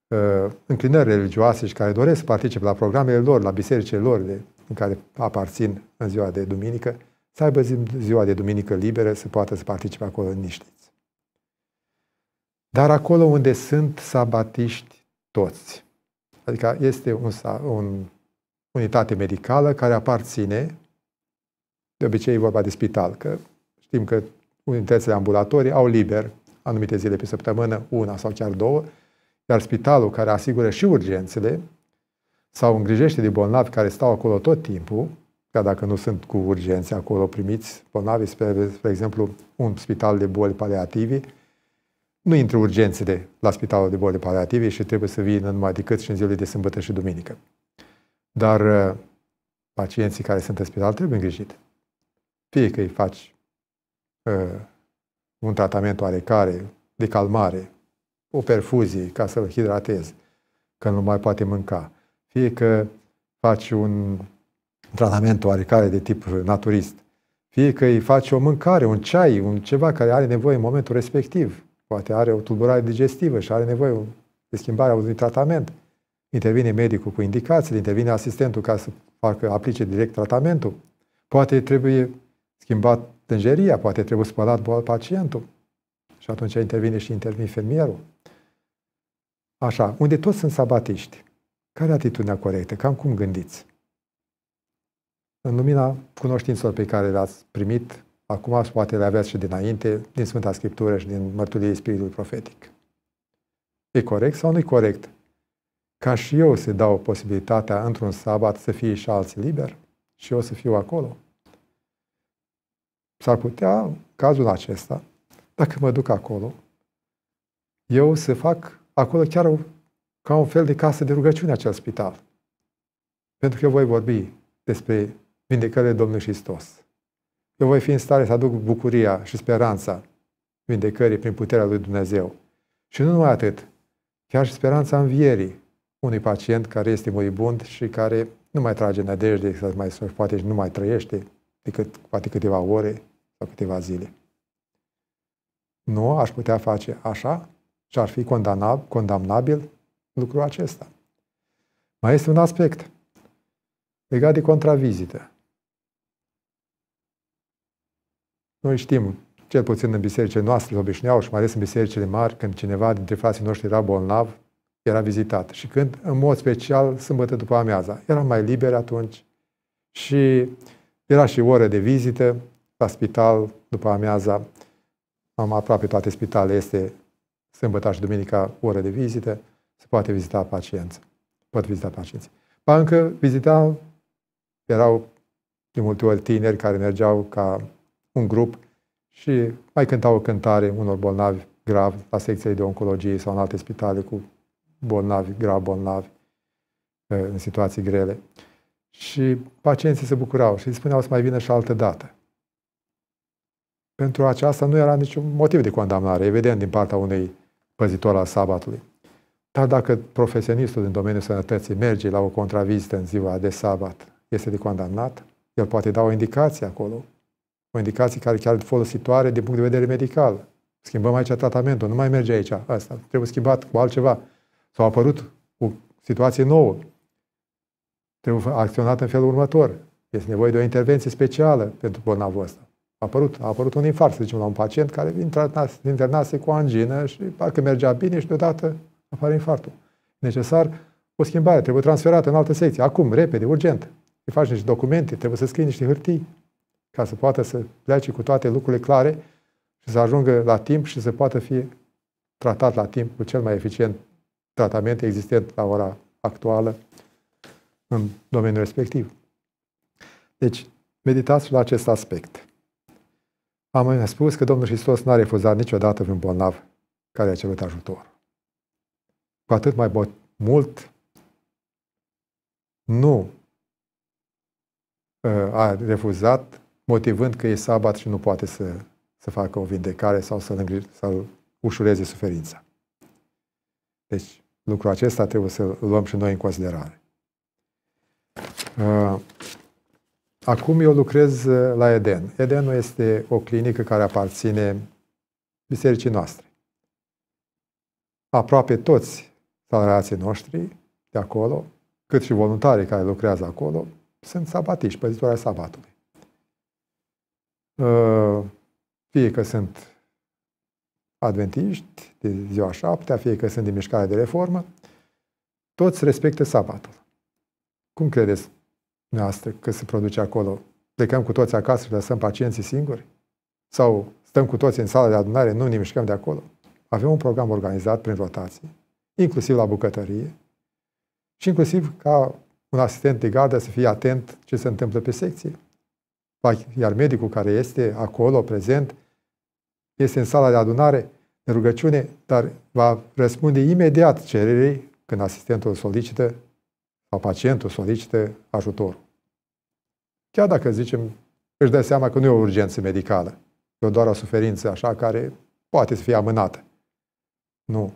uh, înclinări religioase și care doresc să participe la programele lor, la bisericile lor de, în care aparțin în ziua de duminică, să aibă ziua de duminică liberă, să poată să participe acolo în niște. Dar acolo unde sunt sabatiști toți, adică este un, un unitate medicală care aparține, de obicei e vorba de spital, că știm că unitățile ambulatorii au liber anumite zile pe săptămână, una sau chiar două, iar spitalul care asigură și urgențele sau îngrijește de bolnavi care stau acolo tot timpul, ca dacă nu sunt cu urgențe acolo primiți bolnavi, spre, spre exemplu, un spital de boli paliative, nu intră urgențele la spitalul de boli paliative și trebuie să vină numai decât și în zilele de sâmbătă și duminică. Dar uh, pacienții care sunt în spital trebuie îngrijit. Fie că îi faci uh, un tratament oarecare de calmare, o perfuzie ca să-l hidratezi, că nu mai poate mânca, fie că faci un tratament oarecare de tip naturist, fie că îi faci o mâncare, un ceai, un ceva care are nevoie în momentul respectiv, Poate are o tulburare digestivă și are nevoie de schimbarea unui tratament. Intervine medicul cu indicații, intervine asistentul ca să facă, aplice direct tratamentul. Poate trebuie schimbat tânjeria, poate trebuie spălat bol pacientul. Și atunci intervine și intervine infirmierul. Așa, unde toți sunt sabatiști. Care e atitudinea corectă? Cam cum gândiți? În lumina cunoștințelor pe care le-ați primit Acum poate le aveați și dinainte, din Sfânta Scriptură și din mărturie Spiritului Profetic. E corect sau nu e corect? Ca și eu să dau posibilitatea într-un sabat să fie și alții liber și eu să fiu acolo. S-ar putea, cazul acesta, dacă mă duc acolo, eu să fac acolo chiar ca un fel de casă de rugăciune acel spital. Pentru că voi vorbi despre vindecările Domnului Hristos eu voi fi în stare să aduc bucuria și speranța vindecării prin puterea lui Dumnezeu. Și nu numai atât, chiar și speranța învierii unui pacient care este moribund și care nu mai trage nădejde să mai să poate și nu mai trăiește decât poate câteva ore sau câteva zile. Nu aș putea face așa și ar fi condamnab, condamnabil lucrul acesta. Mai este un aspect legat de contravizită. Noi știm, cel puțin în bisericile noastre obișnuiau și mai ales în bisericile mari, când cineva dintre frații noștri era bolnav, era vizitat. Și când, în mod special, sâmbătă după amiaza, era mai liber atunci și era și oră de vizită la spital după amiaza. Am aproape toate spitale este sâmbătă și duminica oră de vizită, se poate vizita pacienți. Pot vizita pacienți. Ba încă vizitau, erau de multe ori tineri care mergeau ca un grup și mai cântau o cântare unor bolnavi grav la secția de oncologie sau în alte spitale cu bolnavi, grav bolnavi, eh, în situații grele. Și pacienții se bucurau și îi spuneau să mai vină și altă dată. Pentru aceasta nu era niciun motiv de condamnare, evident, din partea unei păzitor al sabatului. Dar dacă profesionistul din domeniul sănătății merge la o contravizită în ziua de sabat, este de condamnat, el poate da o indicație acolo o indicație care chiar folositoare din punct de vedere medical. Schimbăm aici tratamentul, nu mai merge aici, asta. Trebuie schimbat cu altceva. S-au apărut o situație nouă. Trebuie acționat în felul următor. Este nevoie de o intervenție specială pentru bolnavul ăsta. A apărut, a apărut un infarct, să zicem, la un pacient care internase, internase cu angină și parcă mergea bine și deodată apare infarctul. Necesar o schimbare, trebuie transferată în altă secție. Acum, repede, urgent. Îi faci niște documente, trebuie să scrii niște hârtii ca să poată să plece cu toate lucrurile clare și să ajungă la timp și să poată fi tratat la timp cu cel mai eficient tratament existent la ora actuală în domeniul respectiv. Deci, meditați la acest aspect. Am mai spus că Domnul Hristos n-a refuzat niciodată vreun bolnav care a cerut ajutor. Cu atât mai mult nu uh, a refuzat motivând că e sabat și nu poate să, să facă o vindecare sau să-l, îngri, să-l ușureze suferința. Deci, lucrul acesta trebuie să-l luăm și noi în considerare. Uh, acum eu lucrez uh, la Eden. Edenul este o clinică care aparține bisericii noastre. Aproape toți salariații noștri de acolo, cât și voluntarii care lucrează acolo, sunt sabatiști, păzitori ai sabatului. Uh, fie că sunt adventiști de ziua șaptea, fie că sunt din mișcarea de reformă, toți respectă sabatul. Cum credeți noastră că se produce acolo? Plecăm cu toți acasă și lăsăm pacienții singuri? Sau stăm cu toți în sala de adunare, nu ne mișcăm de acolo? Avem un program organizat prin rotație, inclusiv la bucătărie, și inclusiv ca un asistent de gardă să fie atent ce se întâmplă pe secție. Iar medicul care este acolo, prezent, este în sala de adunare, de rugăciune, dar va răspunde imediat cererii când asistentul solicită sau pacientul solicită ajutorul. Chiar dacă, zicem, își dă seama că nu e o urgență medicală, e doar o suferință așa care poate să fie amânată. Nu.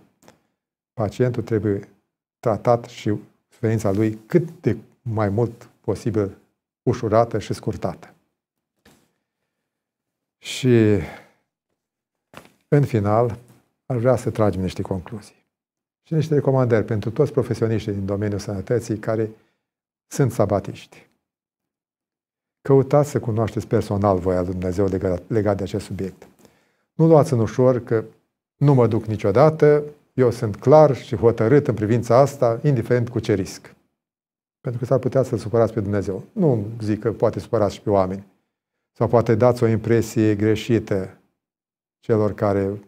Pacientul trebuie tratat și suferința lui cât de mai mult posibil ușurată și scurtată. Și în final, ar vrea să tragem niște concluzii și niște recomandări pentru toți profesioniștii din domeniul sănătății care sunt sabatiști. Căutați să cunoașteți personal voia lui Dumnezeu legat de acest subiect. Nu luați în ușor că nu mă duc niciodată, eu sunt clar și hotărât în privința asta, indiferent cu ce risc. Pentru că s-ar putea să supărați pe Dumnezeu. Nu zic că poate supărați și pe oameni, sau poate dați o impresie greșită celor care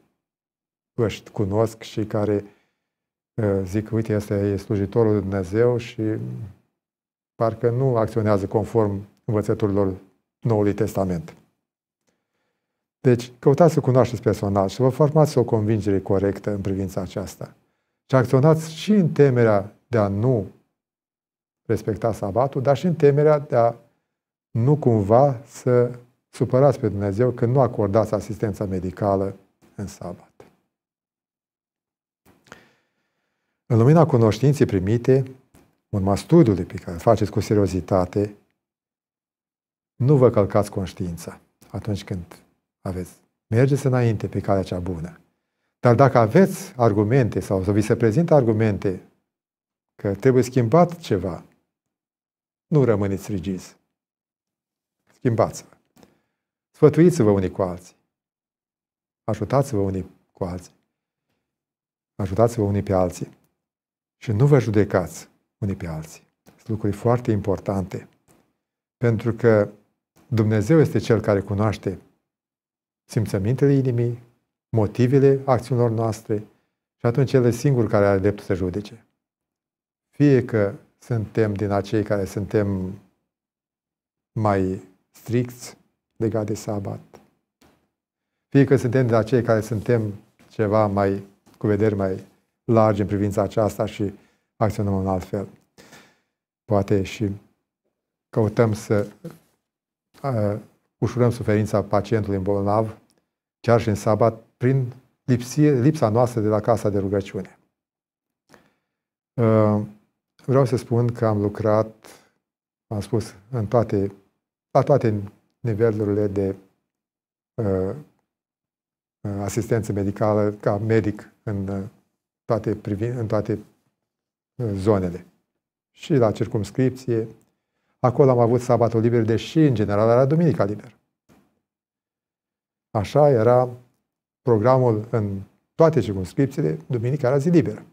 vă cunosc și care uh, zic, uite, ăsta e slujitorul lui Dumnezeu și parcă nu acționează conform învățăturilor Noului Testament. Deci, căutați să cunoașteți personal și vă formați o convingere corectă în privința aceasta. Și acționați și în temerea de a nu respecta sabatul, dar și în temerea de a nu cumva să supărați pe Dumnezeu că nu acordați asistența medicală în sabat. În lumina cunoștinței primite, urma studiului pe care îl faceți cu seriozitate, nu vă călcați conștiința atunci când aveți. Mergeți înainte pe calea cea bună. Dar dacă aveți argumente sau să vi se prezintă argumente că trebuie schimbat ceva, nu rămâneți rigizi. Schimbați-vă. Sfătuiți-vă unii cu alții. Ajutați-vă unii cu alții. Ajutați-vă unii pe alții. Și nu vă judecați unii pe alții. Sunt lucruri foarte importante. Pentru că Dumnezeu este Cel care cunoaște simțămintele inimii, motivele acțiunilor noastre și atunci El e singur care are dreptul să judece. Fie că suntem din acei care suntem mai stricți legat de sabat. Fie că suntem de la cei care suntem ceva mai, cu vederi mai largi în privința aceasta și acționăm în alt fel. Poate și căutăm să uh, ușurăm suferința pacientului bolnav, chiar și în sabat, prin lipsie, lipsa noastră de la casa de rugăciune. Uh, vreau să spun că am lucrat, am spus, în toate la toate nivelurile de uh, uh, asistență medicală, ca medic în uh, toate, privin, în toate uh, zonele. Și la circumscripție. Acolo am avut sabatul liber, deși în general era duminica liber. Așa era programul în toate circumscripțiile, duminica era zi liberă.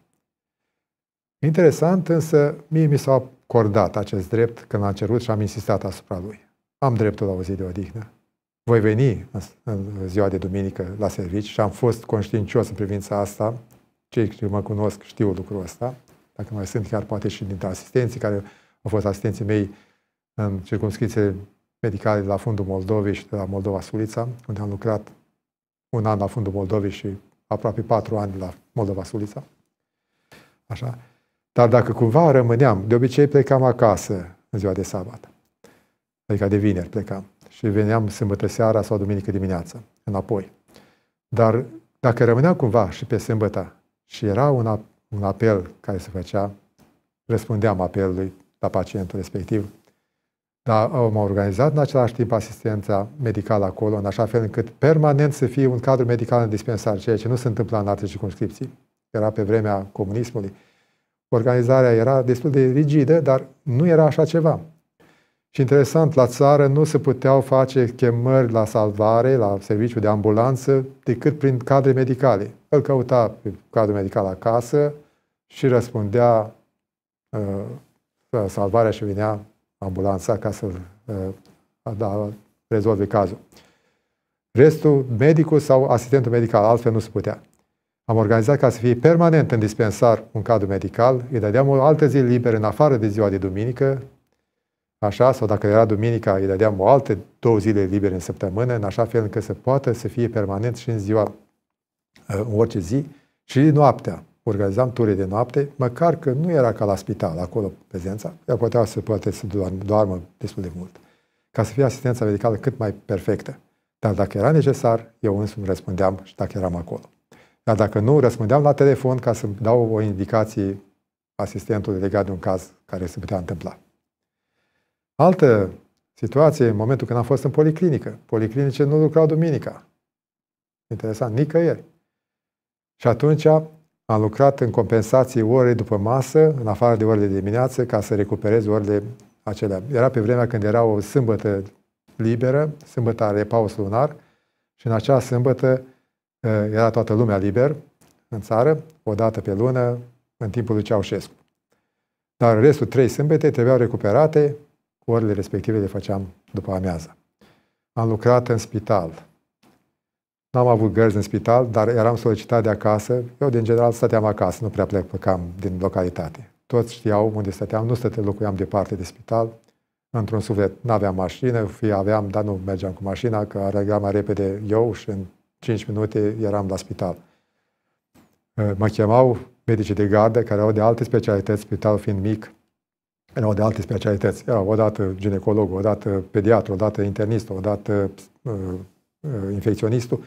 Interesant, însă, mie mi s-a acordat acest drept când am cerut și am insistat asupra lui am dreptul la o zi de odihnă. Voi veni în ziua de duminică la servici și am fost conștiincios în privința asta. Cei care mă cunosc știu lucrul ăsta. Dacă mai sunt chiar poate și dintre asistenții care au fost asistenții mei în circunscriție medicale de la fundul Moldovei și de la Moldova Sulița, unde am lucrat un an la fundul Moldovei și aproape patru ani la Moldova Sulița. Așa. Dar dacă cumva rămâneam, de obicei plecam acasă în ziua de sabat. Adică de vineri plecam. Și veneam sâmbătă seara sau duminică dimineața, înapoi. Dar dacă rămâneam cumva și pe sâmbătă și era un, ap- un apel care se făcea, răspundeam apelului la pacientul respectiv. Dar uh, am organizat în același timp asistența medicală acolo, în așa fel încât permanent să fie un cadru medical în dispensar, ceea ce nu se întâmpla în alte circunscripții. Era pe vremea comunismului. Organizarea era destul de rigidă, dar nu era așa ceva. Și interesant, la țară nu se puteau face chemări la salvare, la serviciu de ambulanță, decât prin cadre medicale. Îl căuta pe cadrul medical acasă și răspundea uh, uh, salvarea și venea ambulanța ca să uh, da, rezolve cazul. Restul, medicul sau asistentul medical, altfel nu se putea. Am organizat ca să fie permanent în dispensar un cadru medical, îi dădeam o altă zi liberă în afară de ziua de duminică, așa, sau dacă era duminica, îi dădeam o altă două zile libere în săptămână, în așa fel încât să poată să fie permanent și în ziua, uh, în orice zi, și noaptea. Organizam ture de noapte, măcar că nu era ca la spital, acolo prezența, ea putea să poate să doarmă destul de mult, ca să fie asistența medicală cât mai perfectă. Dar dacă era necesar, eu însumi răspundeam și dacă eram acolo. Dar dacă nu, răspundeam la telefon ca să dau o indicație asistentului legat de un caz care se putea întâmpla. Altă situație, în momentul când am fost în policlinică. Policlinice nu lucrau duminica. Interesant, nicăieri. Și atunci am lucrat în compensații ore după masă, în afară de orele de dimineață, ca să recuperez orele acelea. Era pe vremea când era o sâmbătă liberă, are paus lunar, și în acea sâmbătă ă, era toată lumea liber în țară, o dată pe lună, în timpul lui Ceaușescu. Dar restul trei sâmbete trebuiau recuperate orele respective le făceam după amiază. Am lucrat în spital. N-am avut gărzi în spital, dar eram solicitat de acasă. Eu, din general, stăteam acasă, nu prea plecam din localitate. Toți știau unde stăteam, nu stăteam, locuiam departe de spital, într-un suflet. N-aveam mașină, fie aveam, dar nu mergeam cu mașina, că alergam mai repede eu și în 5 minute eram la spital. Mă chemau medicii de gardă, care au de alte specialități, spitalul fiind mic, erau de alte specialități. Erau odată ginecologul, odată pediatru, odată internist, odată uh, uh, infecționistul.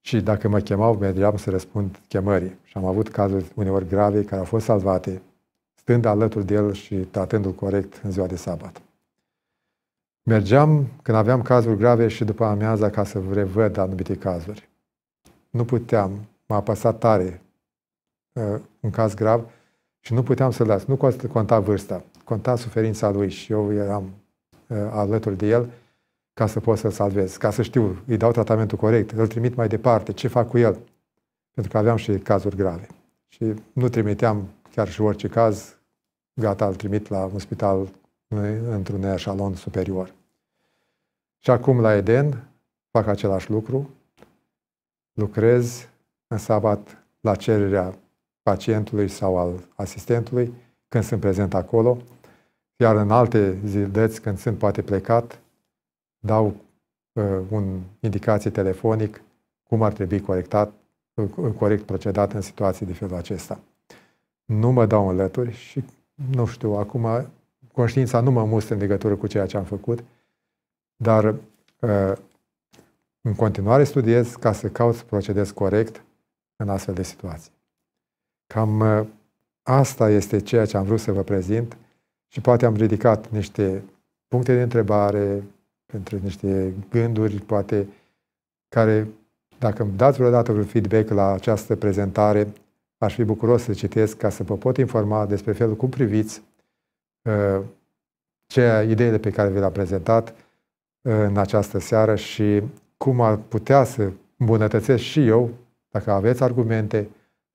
Și dacă mă chemau, mergeam să răspund chemării. Și am avut cazuri uneori grave care au fost salvate, stând alături de el și tratându-l corect în ziua de sabat. Mergeam când aveam cazuri grave și după amiaza ca să revăd anumite cazuri. Nu puteam, m-a apăsat tare uh, un caz grav și nu puteam să-l las. Nu conta vârsta conta suferința lui și eu eram uh, alături de el ca să pot să-l salvez, ca să știu, îi dau tratamentul corect, îl trimit mai departe, ce fac cu el, pentru că aveam și cazuri grave. Și nu trimiteam chiar și orice caz, gata, îl trimit la un spital într-un eșalon superior. Și acum la Eden fac același lucru, lucrez în sabat la cererea pacientului sau al asistentului, când sunt prezent acolo, iar în alte zildeți, când sunt poate plecat, dau uh, un indicație telefonic cum ar trebui corectat, uh, corect procedat în situații de felul acesta. Nu mă dau în lături și, nu știu, acum conștiința nu mă mustă în legătură cu ceea ce am făcut, dar uh, în continuare studiez ca să caut să procedez corect în astfel de situații. Cam uh, asta este ceea ce am vrut să vă prezint și poate am ridicat niște puncte de întrebare, între niște gânduri, poate, care, dacă îmi dați vreodată un feedback la această prezentare, aș fi bucuros să citesc ca să vă pot informa despre felul cum priviți uh, ceea ideile pe care vi le-am prezentat uh, în această seară și cum ar putea să îmbunătățesc și eu, dacă aveți argumente,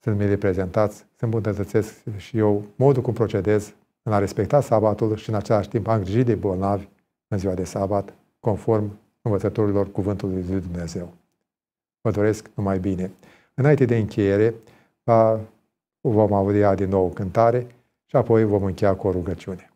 să mi le prezentați, să îmbunătățesc și eu modul cum procedez l-a respectat sabatul și în același timp a îngrijit de bolnavi în ziua de sabat, conform învățătorilor cuvântului lui Dumnezeu. Vă doresc numai bine. Înainte de încheiere, vom avea din nou o cântare și apoi vom încheia cu o rugăciune.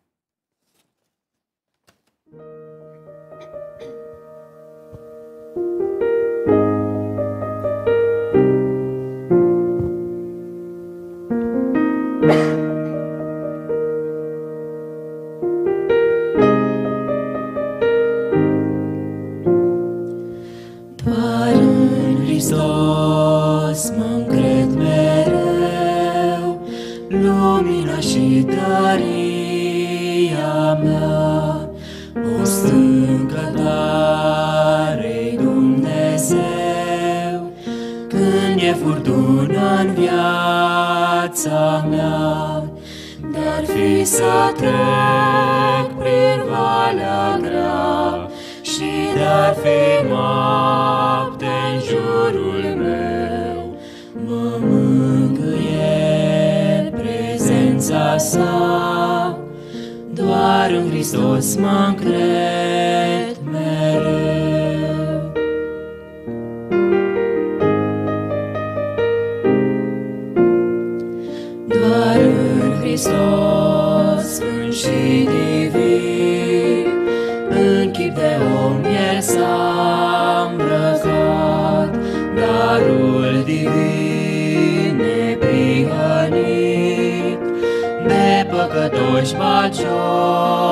să trec prin valea grea și de-ar fi noapte în jurul meu. Mă mângâie prezența sa, doar în Hristos mă încred mereu. Doar în Hristos my joy.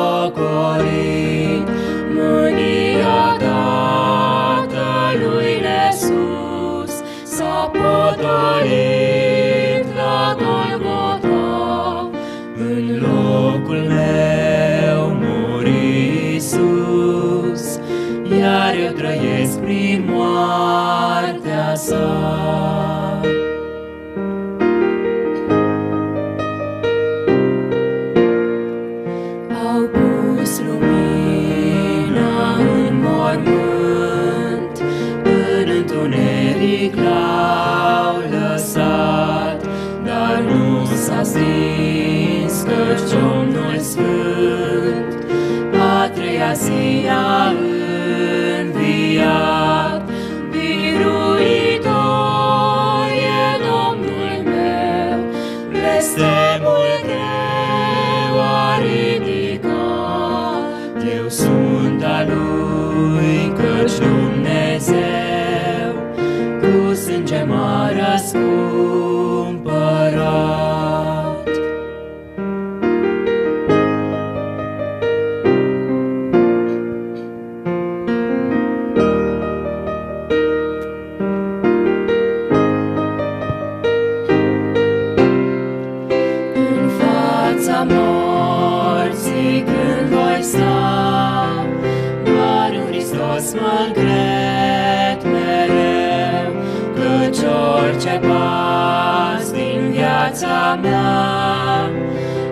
ta,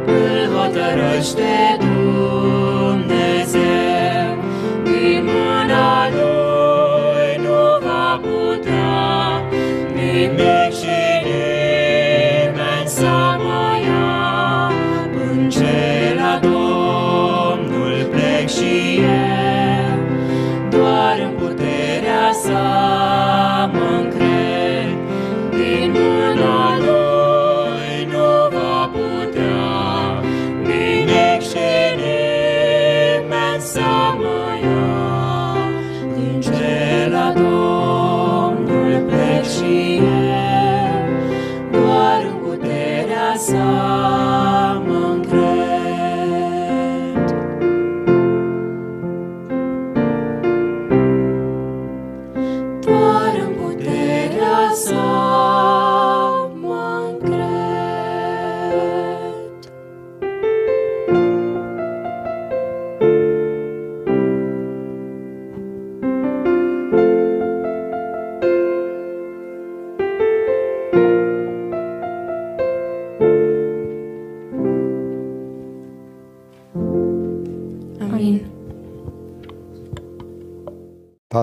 îl hotărăște Dumnezeu, din mâna lui nu nimic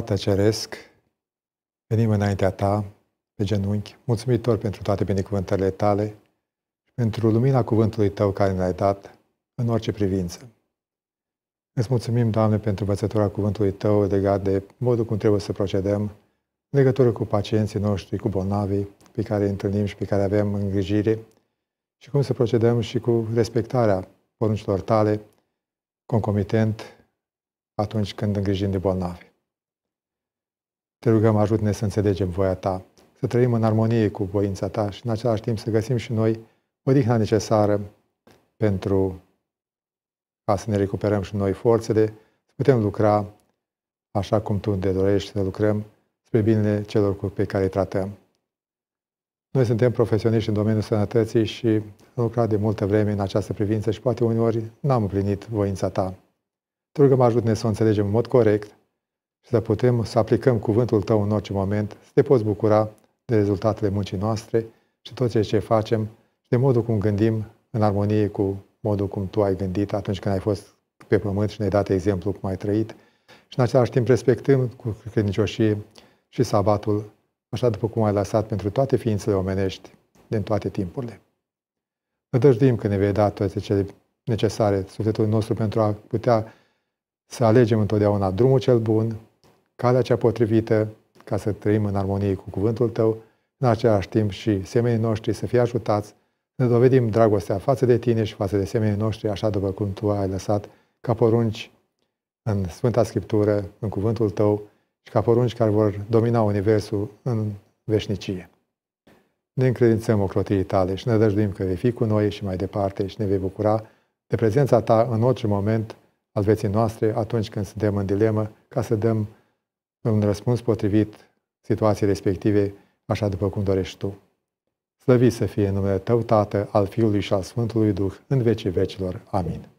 Tată Ceresc, venim înaintea Ta, pe genunchi, mulțumitor pentru toate binecuvântările Tale și pentru lumina cuvântului Tău care ne-ai dat în orice privință. Îți mulțumim, Doamne, pentru învățătura cuvântului Tău legat de modul cum trebuie să procedăm în legătură cu pacienții noștri, cu bolnavii pe care îi întâlnim și pe care avem îngrijire și cum să procedăm și cu respectarea poruncilor Tale, concomitent atunci când îngrijim de bolnavi. Te rugăm, ajută ne să înțelegem voia Ta, să trăim în armonie cu voința Ta și în același timp să găsim și noi odihna necesară pentru ca să ne recuperăm și noi forțele, să putem lucra așa cum Tu ne dorești să lucrăm spre binele celor cu pe care îi tratăm. Noi suntem profesioniști în domeniul sănătății și am lucrat de multă vreme în această privință și poate uneori n-am împlinit voința ta. Te rugăm, ajută ne să o înțelegem în mod corect să putem să aplicăm cuvântul Tău în orice moment, să te poți bucura de rezultatele muncii noastre și tot ceea ce facem și de modul cum gândim în armonie cu modul cum Tu ai gândit atunci când ai fost pe pământ și ne-ai dat exemplu cum ai trăit și în același timp respectăm cu credincioșie și sabatul, așa după cum ai lăsat pentru toate ființele omenești din toate timpurile. Nădăjduim că ne vei da toate cele necesare sufletul nostru pentru a putea să alegem întotdeauna drumul cel bun, calea cea potrivită ca să trăim în armonie cu cuvântul tău, în același timp și semenii noștri să fie ajutați, ne dovedim dragostea față de tine și față de semenii noștri, așa după cum tu ai lăsat ca porunci în Sfânta Scriptură, în cuvântul tău și ca porunci care vor domina Universul în veșnicie. Ne încredințăm ocrotirii tale și ne dăjduim că vei fi cu noi și mai departe și ne vei bucura de prezența ta în orice moment al vieții noastre atunci când suntem în dilemă, ca să dăm un răspuns potrivit situației respective, așa după cum dorești tu. Slăvit să fie numele Tău, Tată, al Fiului și al Sfântului Duh, în vecii vecilor. Amin.